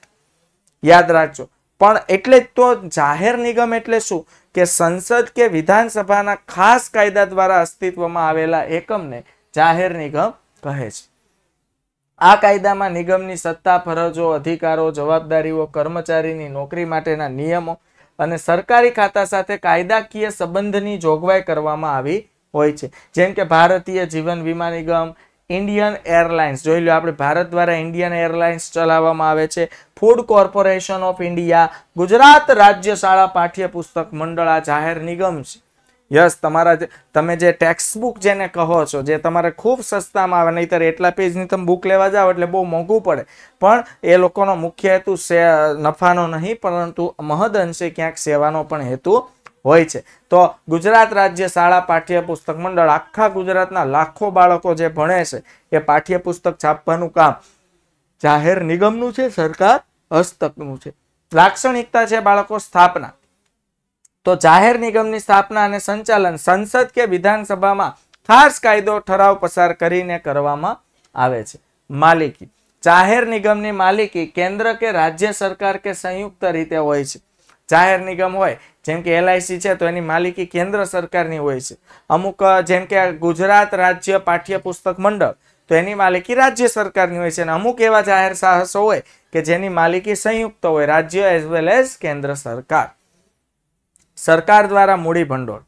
યાદ રાખજો પણ એટલે તો જાહેર નિગમ એટલે શું કે સંસદ કે વિધાનસભાના ખાસ કાયદા દ્વારા અસ્તિત્વમાં આવેલા એકમને જાહેર નિગમ કહે છે આ કાયદામાં નિગમની સત્તા ફરજો અધિકારો જવાબદારીઓ કર્મચારીની નોકરી માટેના નિયમો અને સરકારી ખાતા સાથે કાયદાકીય સંબંધની જોગવાઈ કરવામાં આવી હોય છે જેમ કે ભારતીય જીવન વીમા નિગમ ઇન્ડિયન એરલાઇન્સ જોઈ લો આપણે ભારત દ્વારા ઇન્ડિયન એરલાઇન્સ ચલાવવામાં આવે છે food corporation of India Gujarat રાજ્ય શાળા પાઠ્યપુસ્તક મંડળ આ જાહેર નિગમ છે યસ તમારા તમે જે ટેક્સ્ટ બુક જેને કહો છો જે તમારે ખૂબ સસ્તામાં આવે નહીતર એટલા પેજની તમે બુક લેવા જાઓ એટલે બહુ મોંઘું પડે પણ એ લોકોનો મુખ્ય હેતુ નફાનો નહીં પરંતુ મહદ અંશે ક્યાંક સેવાનો પણ હેતુ હોય છે તો ગુજરાત રાજ્ય શાળા પાઠ્યપુસ્તક મંડળ આખા ગુજરાતના લાખો બાળકો જે ભણે છે એ પાઠ્યપુસ્તક છાપવાનું કામ જાહેર નિગમનું છે સરકાર હસ્તકનું છે લાક્ષણિકતા છે બાળકો સ્થાપના તો જાહેર નિગમની સ્થાપના અને સંચાલન સંસદ કે વિધાનસભામાં ખાસ કાયદો ઠરાવ પસાર કરીને કરવામાં આવે છે માલિકી જાહેર નિગમની માલિકી કેન્દ્ર કે રાજ્ય સરકાર કે સંયુક્ત રીતે હોય છે જાહેર નિગમ હોય જેમ કે એલઆઈસી છે તો એની માલિકી કેન્દ્ર સરકારની હોય છે અમુક જેમ કે ગુજરાત રાજ્ય પાઠ્યપુસ્તક મંડળ તો એની માલિકી રાજ્ય સરકારની હોય છે અને અમુક એવા જાહેર સાહસો હોય કે જેની માલિકી સંયુક્ત હોય રાજ્ય એઝ વેલ એઝ કેન્દ્ર સરકાર સરકાર દ્વારા મૂડી ભંડોળ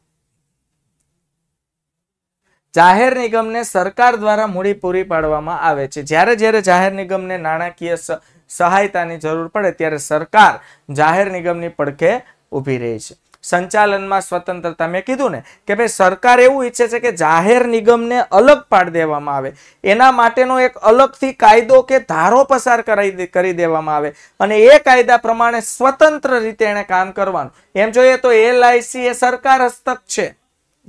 જાહેર નિગમને સરકાર દ્વારા મૂડી પૂરી પાડવામાં આવે છે જ્યારે જ્યારે જાહેર નિગમને નાણાકીય સહાયતાની જરૂર પડે ત્યારે સરકાર જાહેર નિગમની પડખે ઊભી રહી છે સંચાલનમાં સ્વતંત્રતા મેં કીધું ને કે ભાઈ સરકાર એવું ઈચ્છે છે કે જાહેર નિગમને અલગ પાડી દેવામાં આવે એના માટેનો એક અલગથી કાયદો કે ધારો પસાર કરાવી કરી દેવામાં આવે અને એ કાયદા પ્રમાણે સ્વતંત્ર રીતે એને કામ કરવાનું એમ જોઈએ તો એલઆઈસી એ સરકાર હસ્તક છે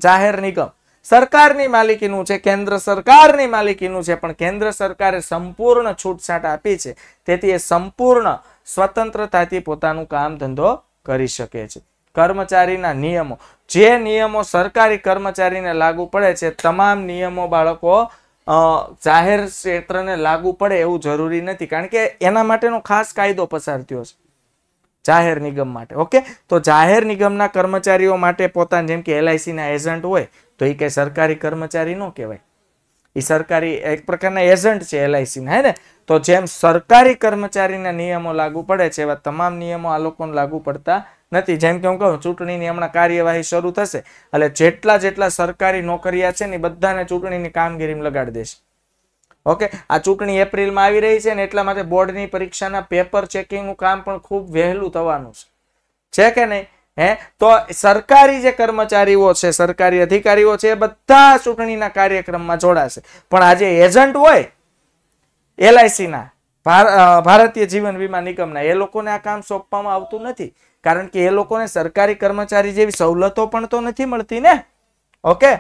જાહેર નિગમ સરકારની માલિકીનું છે કેન્દ્ર સરકારની માલિકીનું છે પણ કેન્દ્ર સરકારે સંપૂર્ણ છૂટછાટ આપી છે તેથી એ સંપૂર્ણ સ્વતંત્રતાથી પોતાનું કામ ધંધો કરી શકે છે કર્મચારીના નિયમો જે નિયમો સરકારી કર્મચારીને લાગુ પડે છે તમામ નિયમો બાળકો જાહેર ક્ષેત્રને લાગુ પડે એવું જરૂરી નથી કારણ કે એના માટેનો ખાસ કાયદો પસાર થયો છે જાહેર નિગમ માટે ઓકે તો જાહેર નિગમના કર્મચારીઓ માટે પોતાના જેમ કે એલઆઈસીના એજન્ટ હોય તો એ કંઈ સરકારી કર્મચારી ન કહેવાય એ સરકારી એક પ્રકારના એજન્ટ છે એલઆઈસીના હે ને તો જેમ સરકારી કર્મચારીના નિયમો લાગુ પડે છે એવા તમામ નિયમો આ લોકોને લાગુ પડતા નથી જેમ કે હું કહું ચૂંટણીની હમણાં કાર્યવાહી શરૂ થશે એટલે જેટલા જેટલા સરકારી નોકરિયા છે ને બધાને ચૂંટણીની કામગીરીમાં લગાડી દેશે ઓકે આ ચૂંટણી એપ્રિલમાં આવી રહી છે ને એટલા માટે બોર્ડની પરીક્ષાના પેપર ચેકિંગનું કામ પણ ખૂબ વહેલું થવાનું છે છે કે નહીં હે તો સરકારી જે કર્મચારીઓ છે સરકારી અધિકારીઓ છે એ બધા ચૂંટણીના કાર્યક્રમમાં જોડાશે પણ આજે એજન્ટ હોય એલઆઈસીના ભારતીય જીવન વીમા નિગમના એ લોકોને આ કામ સોંપવામાં આવતું નથી કારણ કે એ લોકોને સરકારી કર્મચારી જેવી સવલતો પણ તો નથી મળતી ને ઓકે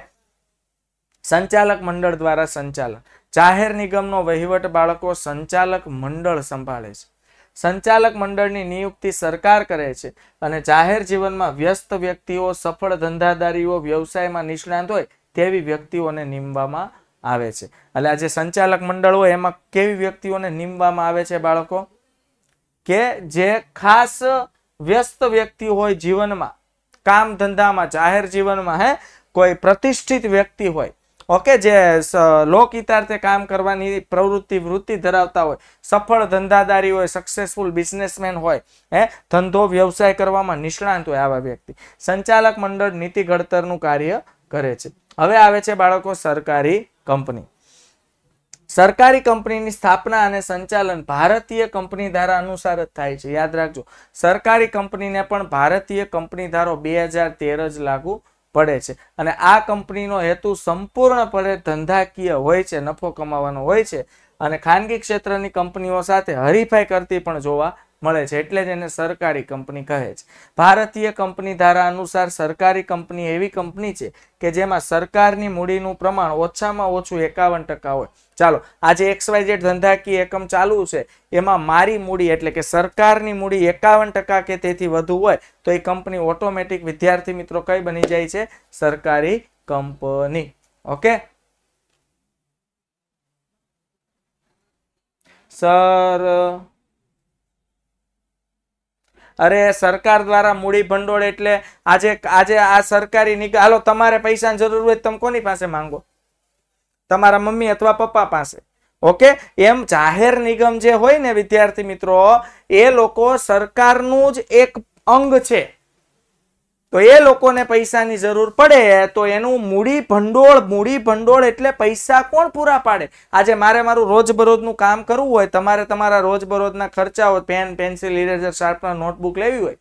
સંચાલક મંડળ દ્વારા સંચાલક જાહેર નિગમનો વહીવટ બાળકો સંચાલક મંડળ સંભાળે છે સંચાલક મંડળની નિયુક્તિ સરકાર કરે છે અને જાહેર જીવનમાં વ્યસ્ત વ્યક્તિઓ સફળ ધંધાદારીઓ વ્યવસાયમાં નિષ્ણાંત હોય તેવી વ્યક્તિઓને નીમવામાં આવે છે એટલે આ જે સંચાલક મંડળ હોય એમાં કેવી વ્યક્તિઓને નીમવામાં આવે છે બાળકો કે જે ખાસ વ્યસ્ત વ્યક્તિ હોય જીવનમાં કામ ધંધામાં જાહેર જીવનમાં હે કોઈ પ્રતિષ્ઠિત વ્યક્તિ હોય ઓકે જે લોક લોકહિતાર્થે કામ કરવાની પ્રવૃત્તિ વૃત્તિ ધરાવતા હોય સફળ ધંધાદારી હોય સક્સેસફુલ બિઝનેસમેન હોય હે ધંધો વ્યવસાય કરવામાં નિષ્ણાંત હોય આવા વ્યક્તિ સંચાલક મંડળ નીતિ ઘડતરનું કાર્ય કરે છે હવે આવે છે બાળકો સરકારી કંપની સરકારી કંપનીની સ્થાપના અને સંચાલન ભારતીય કંપની ધારા અનુસાર જ થાય છે યાદ રાખજો સરકારી કંપનીને પણ ભારતીય કંપની ધારો બે જ લાગુ પડે છે અને આ કંપનીનો હેતુ સંપૂર્ણપણે ધંધાકીય હોય છે નફો કમાવાનો હોય છે અને ખાનગી ક્ષેત્રની કંપનીઓ સાથે હરીફાઈ કરતી પણ જોવા મળે છે એટલે જ એને સરકારી કંપની કહે છે ભારતીય કંપની ધારા અનુસાર સરકારી કંપની એવી કંપની છે કે જેમાં સરકારની મૂડીનું પ્રમાણ ઓછામાં ઓછું એકાવન ટકા હોય ચાલો આજે એક્સવાયઝેડ ધંધાકીય એકમ ચાલુ છે એમાં મારી મૂડી એટલે કે સરકારની મૂડી એકાવન ટકા કે તેથી વધુ હોય તો એ કંપની ઓટોમેટિક વિદ્યાર્થી મિત્રો કઈ બની જાય છે સરકારી કંપની ઓકે સર અરે સરકાર દ્વારા મૂડી ભંડોળ એટલે આજે આજે આ સરકારી નિકાલ હાલો તમારે પૈસાની જરૂર હોય તમે કોની પાસે માંગો તમારા મમ્મી અથવા પપ્પા પાસે ઓકે એમ જાહેર નિગમ જે હોય ને વિદ્યાર્થી મિત્રો એ લોકો સરકારનું જ એક અંગ છે તો એ લોકોને પૈસાની જરૂર પડે તો એનું મૂડી ભંડોળ મૂડી ભંડોળ એટલે પૈસા કોણ પૂરા પાડે આજે મારે મારું રોજબરોજનું કામ કરવું હોય તમારે તમારા રોજબરોજના ખર્ચાઓ pen pencil eraser sharpener notebook લેવી હોય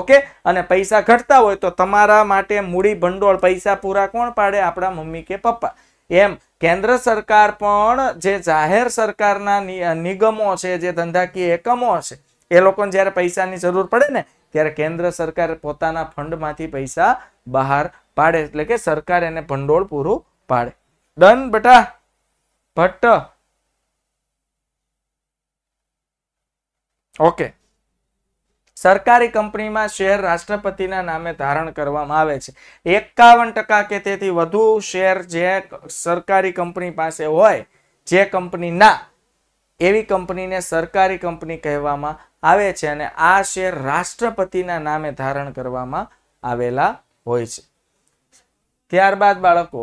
ઓકે અને પૈસા ઘટતા હોય તો તમારા માટે મૂડી ભંડોળ પૈસા પૂરા કોણ પાડે આપણા મમ્મી કે પપ્પા એમ કેન્દ્ર સરકાર પણ જે જાહેર સરકારના નિગમો છે જે ધંધાકીય એકમો છે એ લોકોને જ્યારે પૈસાની જરૂર પડે ને ત્યારે કેન્દ્ર સરકાર પોતાના ફંડમાંથી પૈસા બહાર પાડે એટલે કે સરકાર એને ભંડોળ પૂરું પાડે ડન બેટા ભટ્ટ ઓકે સરકારી કંપનીમાં શેર રાષ્ટ્રપતિના નામે ધારણ કરવામાં આવે છે એકાવન ટકા કે તેથી વધુ શેર જે સરકારી કંપની પાસે હોય જે કંપની ના એવી કંપનીને સરકારી કંપની કહેવામાં આવે છે અને આ શેર રાષ્ટ્રપતિના નામે ધારણ કરવામાં આવેલા હોય છે ત્યારબાદ બાળકો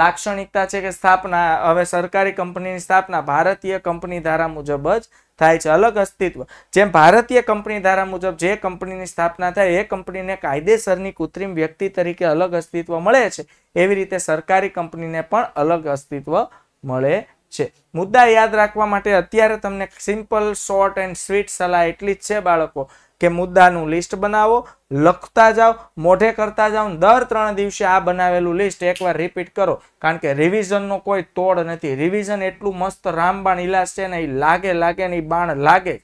લાક્ષણિકતા છે કે સ્થાપના હવે સરકારી કંપનીની સ્થાપના ભારતીય કંપની ધારા મુજબ જ થાય છે અલગ અસ્તિત્વ જેમ ભારતીય કંપની ધારા મુજબ જે કંપનીની સ્થાપના થાય એ કંપનીને કાયદેસરની કૃત્રિમ વ્યક્તિ તરીકે અલગ અસ્તિત્વ મળે છે એવી રીતે સરકારી કંપનીને પણ અલગ અસ્તિત્વ મળે છે મુદ્દા યાદ રાખવા માટે અત્યારે તમને સિમ્પલ શોર્ટ એન્ડ સ્વીટ સલાહ એટલી જ છે બાળકો કે મુદ્દાનું લિસ્ટ બનાવો લખતા જાઓ મોઢે કરતા જાઓ દર ત્રણ દિવસે આ બનાવેલું લિસ્ટ એકવાર રિપીટ કરો કારણ કે રિવિઝનનો કોઈ તોડ નથી રિવિઝન એટલું મસ્ત રામબાણ ઇલાજ છે ને એ લાગે લાગે ને એ બાણ લાગે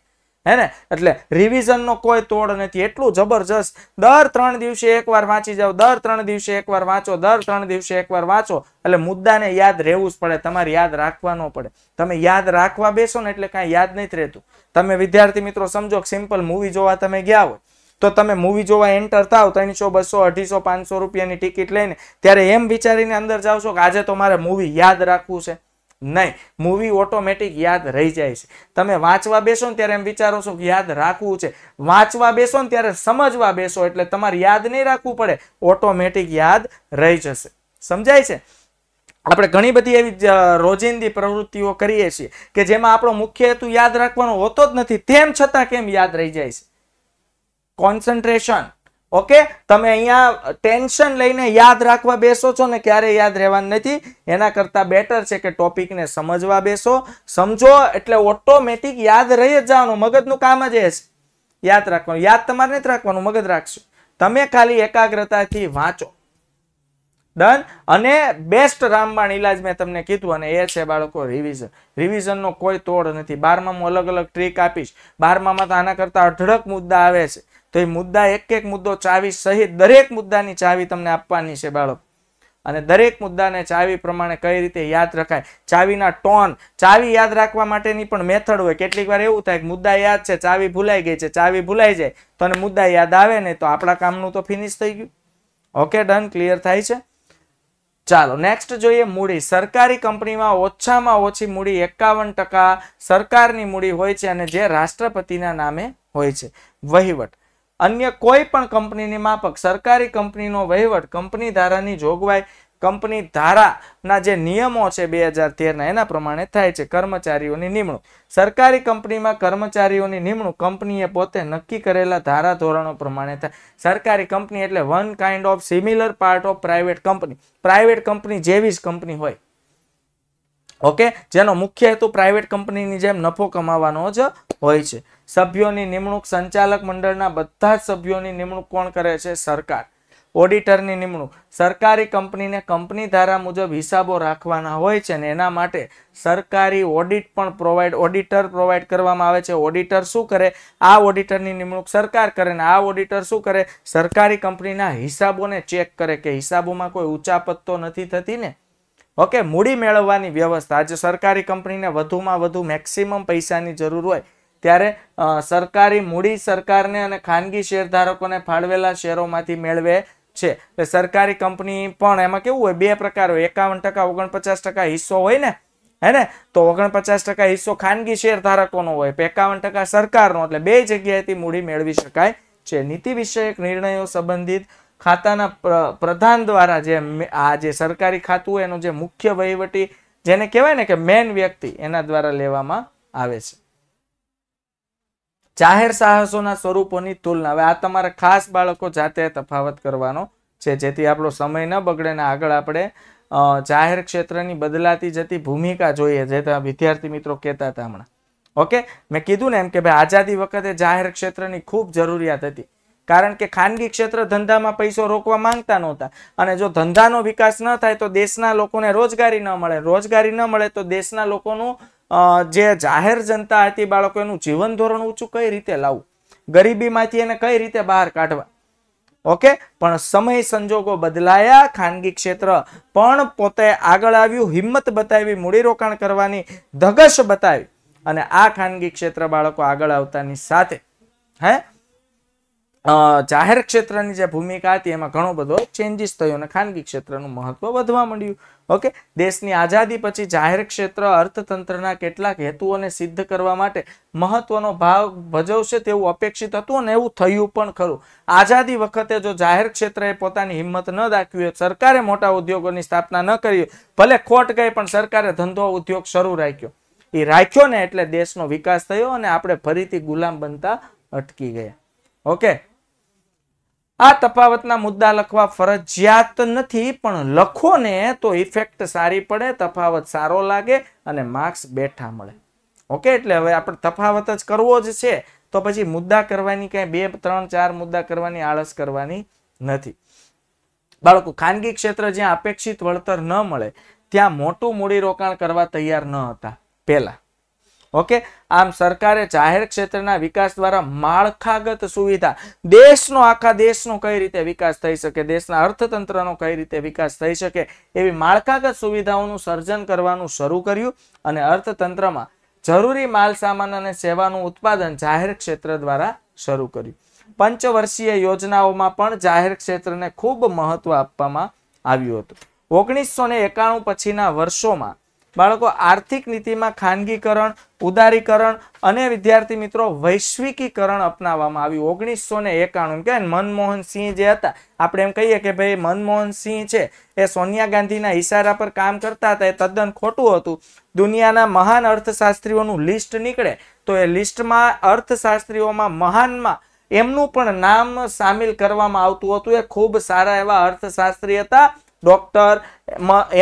હેને એટલે રિવિઝનનો કોઈ તોડ નથી એટલું જબરજસ્ત દર ત્રણ દિવસે એકવાર વાંચી જાઓ દર ત્રણ દિવસે એકવાર વાંચો દર ત્રણ દિવસે એકવાર વાંચો એટલે મુદ્દાને યાદ રહેવું જ પડે તમારે યાદ રાખવાનો પડે તમે યાદ રાખવા બેસો ને એટલે કાંઈ યાદ નથી રહેતું તમે વિદ્યાર્થી મિત્રો સમજો સિમ્પલ મૂવી જોવા તમે ગયા હોય તો તમે મૂવી જોવા એન્ટર થાવ ત્રણસો બસો અઢીસો પાંચસો રૂપિયાની ટિકિટ લઈને ત્યારે એમ વિચારીને અંદર જાઓ છો કે આજે તો મારે મૂવી યાદ રાખવું છે નહીં મૂવી ઓટોમેટિક યાદ રહી જાય છે તમે વાંચવા બેસો ને ત્યારે એમ વિચારો છો કે યાદ રાખવું છે વાંચવા બેસો ને ત્યારે સમજવા બેસો એટલે તમારે યાદ નહીં રાખવું પડે ઓટોમેટિક યાદ રહી જશે સમજાય છે આપણે ઘણી બધી એવી રોજિંદી પ્રવૃત્તિઓ કરીએ છીએ કે જેમાં આપણો મુખ્ય હેતુ યાદ રાખવાનો હોતો જ નથી તેમ છતાં કેમ યાદ રહી જાય છે કોન્સન્ટ્રેશન ઓકે તમે અહીંયા ટેન્શન લઈને યાદ રાખવા બેસો છો ને ક્યારે યાદ રહેવાનું નથી એના કરતાં બેટર છે કે ટોપિકને સમજવા બેસો સમજો એટલે ઓટોમેટિક યાદ રહી જ જવાનું મગજનું કામ જ એ યાદ રાખવાનું યાદ તમારે નથી રાખવાનું મગજ રાખશો તમે ખાલી એકાગ્રતાથી વાંચો ડન અને બેસ્ટ રામબાણ ઇલાજ મેં તમને કીધું અને એ છે બાળકો રિવિઝન રિવિઝનનો કોઈ તોડ નથી બારમામાં અલગ અલગ ટ્રીક આપીશ બારમામાં તો આના કરતાં અઢળક મુદ્દા આવે છે તો એ મુદ્દા એક એક મુદ્દો ચાવી સહિત દરેક મુદ્દાની ચાવી તમને આપવાની છે બાળક અને દરેક મુદ્દાને ચાવી પ્રમાણે કઈ રીતે યાદ રખાય ચાવીના ટોન ચાવી યાદ રાખવા માટેની પણ મેથડ હોય કેટલીક વાર એવું થાય કે મુદ્દા યાદ છે ચાવી ભૂલાઈ ગઈ છે ચાવી ભૂલાઈ જાય તો મુદ્દા યાદ આવે ને તો આપણા કામનું તો ફિનિશ થઈ ગયું ઓકે ડન ક્લિયર થાય છે ચાલો નેક્સ્ટ જોઈએ મૂડી સરકારી કંપનીમાં ઓછામાં ઓછી મૂડી એકાવન સરકારની મૂડી હોય છે અને જે રાષ્ટ્રપતિના નામે હોય છે વહીવટ અન્ય કોઈ પણ કંપનીની માફક સરકારી કંપનીનો વહીવટ કંપની ધારાની જોગવાઈ કંપની ધારાના જે નિયમો છે બે હજાર તેરના એના પ્રમાણે થાય છે કર્મચારીઓની નિમણૂક સરકારી કંપનીમાં કર્મચારીઓની નિમણૂક કંપનીએ પોતે નક્કી કરેલા ધારા ધોરણો પ્રમાણે થાય સરકારી કંપની એટલે one kind of similar part of private company private company જેવી જ કંપની હોય ઓકે જેનો મુખ્ય હેતુ પ્રાઇવેટ કંપનીની જેમ નફો કમાવાનો જ હોય છે સભ્યોની નિમણૂક સંચાલક મંડળના બધા જ સભ્યોની નિમણૂક કોણ કરે છે સરકાર ઓડિટરની નિમણૂક સરકારી કંપનીને કંપની ધારા મુજબ હિસાબો રાખવાના હોય છે ને એના માટે સરકારી ઓડિટ પણ પ્રોવાઈડ ઓડિટર પ્રોવાઈડ કરવામાં આવે છે ઓડિટર શું કરે આ ઓડિટરની નિમણૂક સરકાર કરે ને આ ઓડિટર શું કરે સરકારી કંપનીના હિસાબોને ચેક કરે કે હિસાબોમાં કોઈ ઊંચા પત્તો નથી થતી ને ઓકે મૂડી મેળવવાની વ્યવસ્થા આજે સરકારી કંપનીને વધુમાં વધુ મેક્સિમમ પૈસાની જરૂર હોય ત્યારે સરકારી મૂડી સરકારને અને ખાનગી શેરધારકોને ફાળવેલા શેરોમાંથી મેળવે છે એટલે સરકારી કંપની પણ એમાં કેવું હોય બે પ્રકાર હોય એકાવન ટકા ઓગણપચાસ ટકા હિસ્સો હોય ને હે ને તો ઓગણપચાસ ટકા હિસ્સો ખાનગી શેરધારકોનો હોય એકાવન ટકા સરકારનો એટલે બે જગ્યાએથી મૂડી મેળવી શકાય છે નીતિ વિષયક નિર્ણયો સંબંધિત ખાતાના પ્રધાન દ્વારા જે આ જે સરકારી ખાતું એનું જે મુખ્ય વહીવટી જેને કહેવાય ને કે મેન વ્યક્તિ એના દ્વારા લેવામાં આવે છે જાહેર સાહસોના સ્વરૂપોની તુલના હવે આ તમારા ખાસ બાળકો જાતે તફાવત કરવાનો છે જેથી આપણો સમય ન બગડે ને આગળ આપણે જાહેર ક્ષેત્રની બદલાતી જતી ભૂમિકા જોઈએ જે ત્યાં વિદ્યાર્થી મિત્રો કહેતા હતા હમણાં ઓકે મેં કીધું ને એમ કે ભાઈ આઝાદી વખતે જાહેર ક્ષેત્રની ખૂબ જરૂરિયાત હતી કારણ કે ખાનગી ક્ષેત્ર ધંધામાં પૈસો રોકવા માંગતા નહોતા અને જો ધંધાનો વિકાસ ન થાય તો દેશના લોકોને રોજગારી ન મળે રોજગારી ન મળે તો દેશના લોકોનું જે જાહેર જનતા હતી બાળકો એનું જીવન ધોરણ ઊંચું કઈ રીતે લાવવું ગરીબીમાંથી એને કઈ રીતે બહાર કાઢવા ઓકે પણ સમય સંજોગો બદલાયા ખાનગી ક્ષેત્ર પણ પોતે આગળ આવ્યું હિંમત બતાવી મૂડીરોકાણ કરવાની ધગશ બતાવી અને આ ખાનગી ક્ષેત્ર બાળકો આગળ આવતાની સાથે હે જાહેર ક્ષેત્રની જે ભૂમિકા હતી એમાં ઘણો બધો ચેન્જીસ થયો અને ખાનગી ક્ષેત્રનું મહત્વ વધવા માંડ્યું ઓકે દેશની આઝાદી પછી જાહેર ક્ષેત્ર અર્થતંત્રના કેટલાક હેતુઓને સિદ્ધ કરવા માટે મહત્વનો ભાવ ભજવશે તેવું અપેક્ષિત હતું અને એવું થયું પણ ખરું આઝાદી વખતે જો જાહેર ક્ષેત્રએ પોતાની હિંમત ન દાખવી સરકારે મોટા ઉદ્યોગોની સ્થાપના ન કરી ભલે ખોટ ગઈ પણ સરકારે ધંધો ઉદ્યોગ શરૂ રાખ્યો એ રાખ્યો ને એટલે દેશનો વિકાસ થયો અને આપણે ફરીથી ગુલામ બનતા અટકી ગયા ઓકે આ તફાવતના મુદ્દા લખવા ફરજિયાત નથી પણ લખો ને તો ઇફેક્ટ સારી પડે તફાવત સારો લાગે અને માર્ક્સ બેઠા મળે ઓકે એટલે હવે આપણે તફાવત જ કરવો જ છે તો પછી મુદ્દા કરવાની કાંઈ બે ત્રણ ચાર મુદ્દા કરવાની આળસ કરવાની નથી બાળકો ખાનગી ક્ષેત્ર જ્યાં અપેક્ષિત વળતર ન મળે ત્યાં મોટું મૂડીરોકાણ કરવા તૈયાર ન હતા પહેલા ઓકે આમ સરકારે જાહેર ક્ષેત્રના વિકાસ દ્વારા માળખાગત સુવિધા દેશનો આખા દેશનો કઈ રીતે વિકાસ થઈ શકે દેશના અર્થતંત્રનો કઈ રીતે વિકાસ થઈ શકે એવી માળખાગત સુવિધાઓનું સર્જન કરવાનું શરૂ કર્યું અને અર્થતંત્રમાં જરૂરી માલ સામાન અને સેવાનું ઉત્પાદન જાહેર ક્ષેત્ર દ્વારા શરૂ કર્યું પંચવર્ષીય યોજનાઓમાં પણ જાહેર ક્ષેત્રને ખૂબ મહત્વ આપવામાં આવ્યું હતું ઓગણીસો ને એકાણું પછીના વર્ષોમાં બાળકો આર્થિક નીતિમાં ખાનગીકરણ ઉદારીકરણ અને વિદ્યાર્થી મિત્રો વૈશ્વિકીકરણ અપનાવવામાં આવ્યું ઓગણીસો ને એકાણું કે મનમોહનસિંહ જે હતા આપણે એમ કહીએ કે ભાઈ મનમોહનસિંહ છે એ સોનિયા ગાંધીના ઇશારા પર કામ કરતા હતા એ તદ્દન ખોટું હતું દુનિયાના મહાન અર્થશાસ્ત્રીઓનું લિસ્ટ નીકળે તો એ લિસ્ટમાં અર્થશાસ્ત્રીઓમાં મહાનમાં એમનું પણ નામ સામેલ કરવામાં આવતું હતું એ ખૂબ સારા એવા અર્થશાસ્ત્રી હતા ડોક્ટર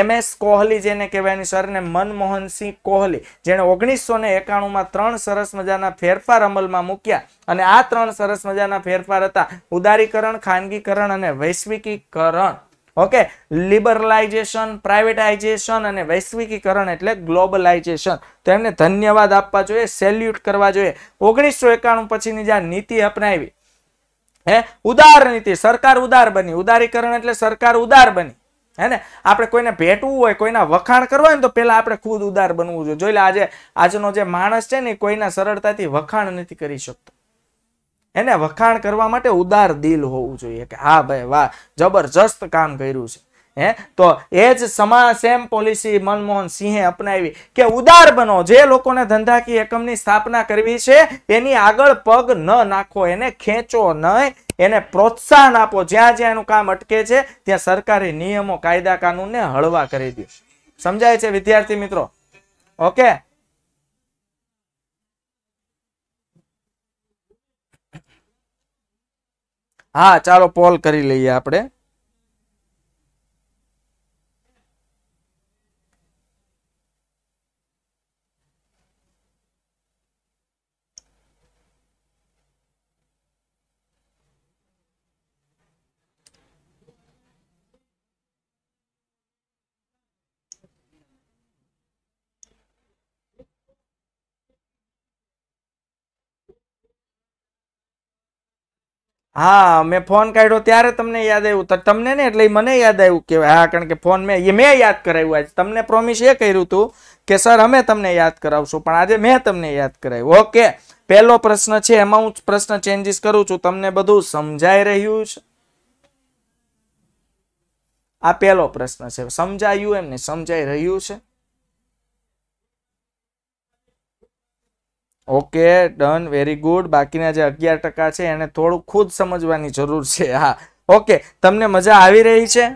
એમ એસ કોહલી જેને કહેવાયની સરને મનમોહનસિંહ કોહલી જેણે ઓગણીસો ને એકાણુંમાં ત્રણ સરસ મજાના ફેરફાર અમલમાં મૂક્યા અને આ ત્રણ સરસ મજાના ફેરફાર હતા ઉદારીકરણ ખાનગીકરણ અને વૈશ્વિકીકરણ ઓકે લિબરલાઇઝેશન પ્રાઇવેટાઇઝેશન અને વૈશ્વિકીકરણ એટલે ગ્લોબલાઇઝેશન તો એમને ધન્યવાદ આપવા જોઈએ સેલ્યુટ કરવા જોઈએ ઓગણીસો એકાણું પછીની જે નીતિ અપનાવી હે ઉદાર નીતિ સરકાર ઉદાર બની ઉદારીકરણ એટલે સરકાર ઉદાર બની હેને આપણે કોઈને ભેટવું હોય કોઈના વખાણ કરવા હોય ને તો પેલા આપણે ખુદ ઉદાર બનવું જોઈએ જોઈ લે આજે આજનો જે માણસ છે ને કોઈના સરળતાથી વખાણ નથી કરી શકતો એને વખાણ કરવા માટે ઉદાર દિલ હોવું જોઈએ કે હા ભાઈ વાહ જબરજસ્ત કામ કર્યું છે હે તો એ જ સમા સેમ પોલિસી મનમોહન સિંહે અપનાવી કે ઉદાર બનો જે લોકોને ધંધાકીય એકમની સ્થાપના કરવી છે એની આગળ પગ ન નાખો એને ખેંચો નહીં એને પ્રોત્સાહન આપો જ્યાં જ્યાં એનું કામ અટકે છે ત્યાં સરકારી નિયમો કાયદા કાનૂનને હળવા કરી દે સમજાય છે વિદ્યાર્થી મિત્રો ઓકે હા ચાલો પોલ કરી લઈએ આપણે હા મેં ફોન કાઢ્યો ત્યારે તમને યાદ આવ્યું તમને ને એટલે મને યાદ આવ્યું કે હા કારણ કે ફોન મેં એ મેં યાદ કરાવ્યું આજે તમને પ્રોમિસ એ કર્યું હતું કે સર અમે તમને યાદ કરાવશું પણ આજે મેં તમને યાદ કરાવ્યું ઓકે પહેલો પ્રશ્ન છે એમાં હું પ્રશ્ન ચેન્જીસ કરું છું તમને બધું સમજાઈ રહ્યું છે આ પહેલો પ્રશ્ન છે સમજાયું એમને સમજાઈ રહ્યું છે ઓકે ડન વેરી ગુડ બાકીના જે અગિયાર ટકા છે એને થોડું ખુદ સમજવાની જરૂર છે હા ઓકે તમને મજા આવી રહી છે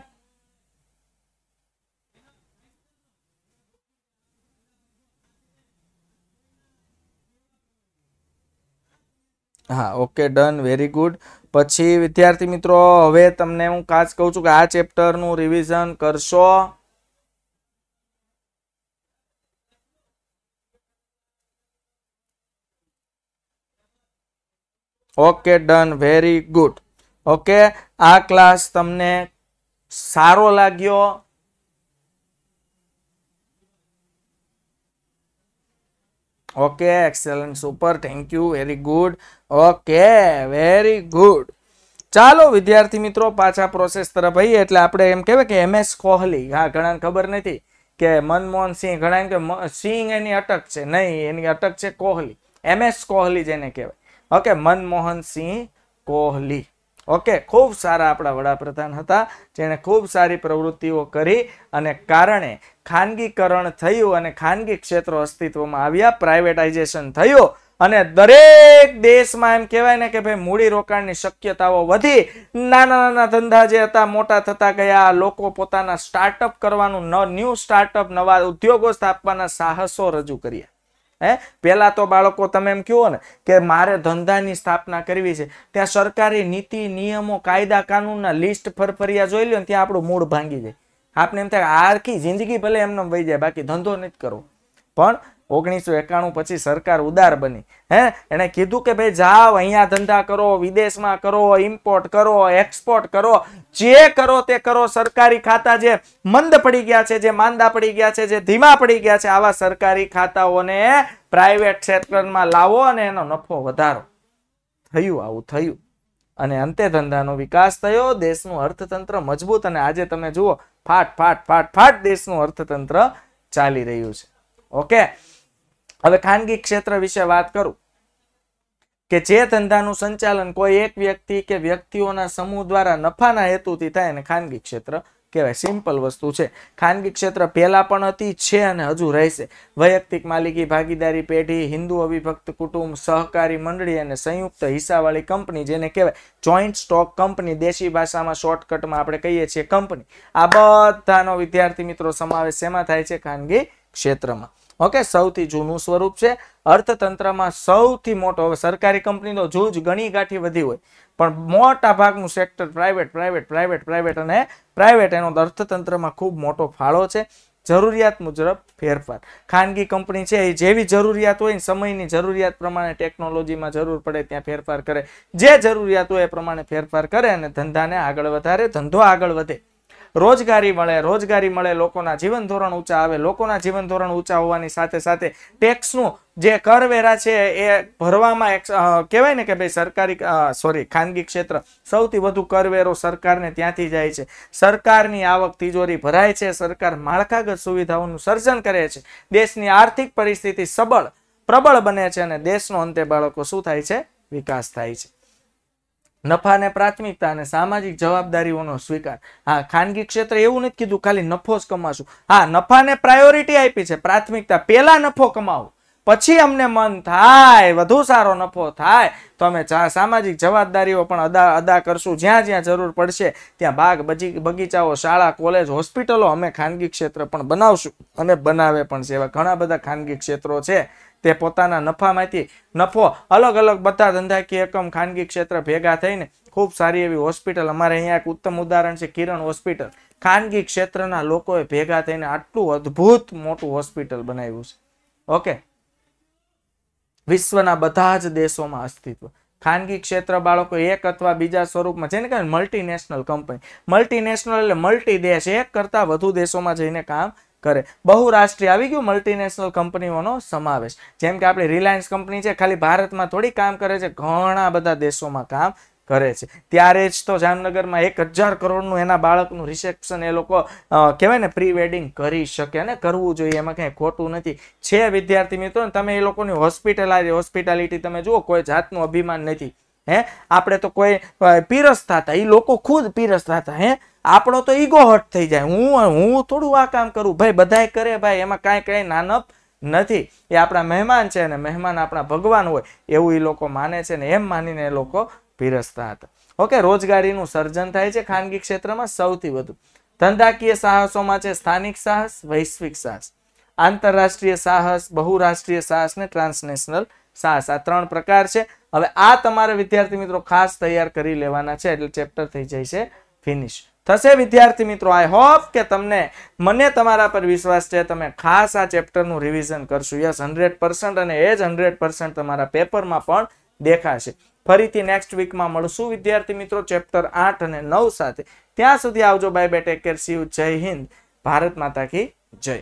હા ઓકે ડન વેરી ગુડ પછી વિદ્યાર્થી મિત્રો હવે તમને હું કાચ કહું છું કે આ ચેપ્ટરનું રિવિઝન કરશો okay done very good okay આ ક્લાસ તમને સારો લાગ્યો okay excellence super thank you very good okay very good ચાલો વિદ્યાર્થી મિત્રો પાછા પ્રોસેસ તરફ આવીએ એટલે આપણે એમ કહેવાય કે એમએસ કોહલી હા ઘણાને ખબર નથી કે મનમોહન સિંહ ઘણા કે સિંહ એની અટક છે નહીં એની અટક છે કોહલી એમએસ કોહલી જેને કહેવાય ઓકે મનમોહનસિંહ કોહલી ઓકે ખૂબ સારા આપણા વડાપ્રધાન હતા જેણે ખૂબ સારી પ્રવૃત્તિઓ કરી અને કારણે ખાનગીકરણ થયું અને ખાનગી ક્ષેત્રો અસ્તિત્વમાં આવ્યા પ્રાઇવેટાઇઝેશન થયું અને દરેક દેશમાં એમ કહેવાય ને કે ભાઈ મૂડી રોકાણની શક્યતાઓ વધી નાના નાના ધંધા જે હતા મોટા થતા ગયા લોકો પોતાના સ્ટાર્ટઅપ કરવાનું ન્યૂ સ્ટાર્ટઅપ નવા ઉદ્યોગો સ્થાપવાના સાહસો રજૂ કર્યા હે પહેલાં તો બાળકો તમે એમ કહો ને કે મારે ધંધાની સ્થાપના કરવી છે ત્યાં સરકારી નીતિ નિયમો કાયદા કાનૂનના લિસ્ટ ફરફરિયા જોઈ લો ને ત્યાં આપણું મૂળ ભાંગી જાય આપણે એમ થાય આખી જિંદગી ભલે એમને વહી જાય બાકી ધંધો નથી કરવો પણ ઓગણીસો એકાણું પછી સરકાર ઉદાર બની હે એણે કીધું કે ભાઈ જાઓ અહીંયા ધંધા કરો વિદેશમાં કરો ઇમ્પોર્ટ કરો એક્સપોર્ટ કરો જે કરો તે કરો સરકારી ખાતા જે મંદ પડી ગયા છે જે માંદા પડી ગયા છે જે ધીમા પડી ગયા છે આવા સરકારી ખાતાઓને પ્રાઇવેટ ક્ષેત્રમાં લાવો અને એનો નફો વધારો થયું આવું થયું અને અંતે ધંધાનો વિકાસ થયો દેશનું અર્થતંત્ર મજબૂત અને આજે તમે જુઓ ફાટ ફાટ ફાટ ફાટ દેશનું અર્થતંત્ર ચાલી રહ્યું છે ઓકે હવે ખાનગી ક્ષેત્ર વિશે વાત કરું કે જે ધંધાનું સંચાલન કોઈ એક વ્યક્તિ કે વ્યક્તિઓના સમૂહ દ્વારા નફાના હેતુથી થાય અને ખાનગી ક્ષેત્ર કહેવાય સિમ્પલ વસ્તુ છે ખાનગી ક્ષેત્ર પહેલા પણ હતી છે અને હજુ રહેશે વૈયક્તિક માલિકી ભાગીદારી પેઢી હિન્દુ અવિભક્ત કુટુંબ સહકારી મંડળી અને સંયુક્ત હિસ્સાવાળી કંપની જેને કહેવાય જોઈન્ટ સ્ટોક કંપની દેશી ભાષામાં શોર્ટકટમાં આપણે કહીએ છીએ કંપની આ બધાનો વિદ્યાર્થી મિત્રો સમાવેશ એમાં થાય છે ખાનગી ક્ષેત્રમાં ઓકે સૌથી જૂનું સ્વરૂપ છે અર્થતંત્રમાં સૌથી મોટો હવે સરકારી કંપનીનો જૂજ ઘણી ગાંઠી વધી હોય પણ મોટા ભાગનું sector private private private private અને પ્રાઇવેટ એનો અર્થતંત્રમાં ખૂબ મોટો ફાળો છે જરૂરિયાત મુજબ ફેરફાર ખાનગી કંપની છે એ જેવી જરૂરિયાત હોય સમયની જરૂરિયાત પ્રમાણે ટેકનોલોજીમાં જરૂર પડે ત્યાં ફેરફાર કરે જે જરૂરિયાત હોય એ પ્રમાણે ફેરફાર કરે અને ધંધાને આગળ વધારે ધંધો આગળ વધે રોજગારી મળે રોજગારી મળે લોકોના જીવન ધોરણ ઊંચા આવે લોકોના જીવન ધોરણ ઊંચા હોવાની સાથે સાથે ટેક્સનું જે કરવેરા છે એ ભરવામાં કહેવાય ને કે ભાઈ સરકારી સોરી ખાનગી ક્ષેત્ર સૌથી વધુ કરવેરો સરકારને ત્યાંથી જાય છે સરકારની આવક તિજોરી ભરાય છે સરકાર માળખાગત સુવિધાઓનું સર્જન કરે છે દેશની આર્થિક પરિસ્થિતિ સબળ પ્રબળ બને છે અને દેશનો અંતે બાળકો શું થાય છે વિકાસ થાય છે નફાને પ્રાથમિકતા અને સામાજિક જવાબદારીઓનો સ્વીકાર હા ખાનગી ક્ષેત્રે એવું નથી કીધું ખાલી નફો જ કમાશું હા નફાને પ્રાયોરિટી આપી છે પ્રાથમિકતા પહેલા નફો કમાવો પછી અમને મન થાય વધુ સારો નફો થાય તો અમે સામાજિક જવાબદારીઓ પણ અદા અદા કરશું જ્યાં જ્યાં જરૂર પડશે ત્યાં બાગ બજી બગીચાઓ શાળા કોલેજ હોસ્પિટલો અમે ખાનગી ક્ષેત્ર પણ બનાવશું અને બનાવે પણ છે એવા ઘણા બધા ખાનગી ક્ષેત્રો છે તે પોતાના નફામાંથી નફો અલગ અલગ બધા ધંધાકીય એકમ ખાનગી ક્ષેત્ર ભેગા થઈને ખૂબ સારી એવી હોસ્પિટલ અમારે અહીંયા એક ઉત્તમ ઉદાહરણ છે કિરણ હોસ્પિટલ ખાનગી ક્ષેત્રના લોકોએ ભેગા થઈને આટલું અદ્ભુત મોટું હોસ્પિટલ બનાવ્યું છે ઓકે વિશ્વના બધા જ દેશોમાં અસ્તિત્વ ખાનગી ક્ષેત્ર બાળકો એક અથવા બીજા સ્વરૂપમાં જેને કહે મલ્ટીનેશનલ કંપની મલ્ટીનેશનલ એટલે મલ્ટી દેશ એક કરતા વધુ દેશોમાં જઈને કામ કરે બહુરાષ્ટ્રીય આવી ગયું મલ્ટીનેશનલ કંપનીઓનો સમાવેશ જેમ કે આપણી રિલાયન્સ કંપની છે ખાલી ભારતમાં થોડી કામ કરે છે ઘણા બધા દેશોમાં કામ કરે છે ત્યારે જ તો જામનગરમાં એક હજાર કરોડનું એના બાળકનું રિસેપ્શન એ લોકો કહેવાય ને પ્રી વેડિંગ કરી શકે અને કરવું જોઈએ એમાં કંઈ ખોટું નથી છે વિદ્યાર્થી મિત્રો તમે એ લોકોની હોસ્પિટલ હોસ્પિટાલિટી તમે જુઓ કોઈ જાતનું અભિમાન નથી હે આપણે તો કોઈ પીરસતા હતા એ લોકો ખુદ પીરસતા હતા હે આપણો તો ઈગો હટ થઈ જાય હું હું થોડું આ કામ કરું ભાઈ બધાય કરે ભાઈ એમાં કાંઈ કાંઈ નાનપ નથી એ આપણા મહેમાન છે અને મહેમાન આપણા ભગવાન હોય એવું એ લોકો માને છે ને એમ માનીને એ લોકો પીરસતા હતા ઓકે રોજગારીનું સર્જન થાય છે ખાનગી ક્ષેત્રમાં સૌથી વધુ ધંધાકીય સાહસોમાં છે સ્થાનિક સાહસ વૈશ્વિક સાહસ આંતરરાષ્ટ્રીય સાહસ બહુરાષ્ટ્રીય સાહસ ને ટ્રાન્સનેશનલ સાહસ આ ત્રણ પ્રકાર છે હવે આ તમારે વિદ્યાર્થી મિત્રો ખાસ તૈયાર કરી લેવાના છે એટલે ચેપ્ટર થઈ જાય છે ફિનિશ થશે વિદ્યાર્થી મિત્રો આઈ હોપ કે તમને મને તમારા પર વિશ્વાસ છે તમે ખાસ આ ચેપ્ટરનું રિવિઝન કરશો યસ હંડ્રેડ અને એ જ હંડ્રેડ તમારા પેપરમાં પણ દેખાશે ફરીથી નેક્સ્ટ વીકમાં મળશું વિદ્યાર્થી મિત્રો ચેપ્ટર આઠ અને નવ સાથે ત્યાં સુધી આવજો બાય બેટેક કેર સી જય હિન્દ ભારત માતા કી જય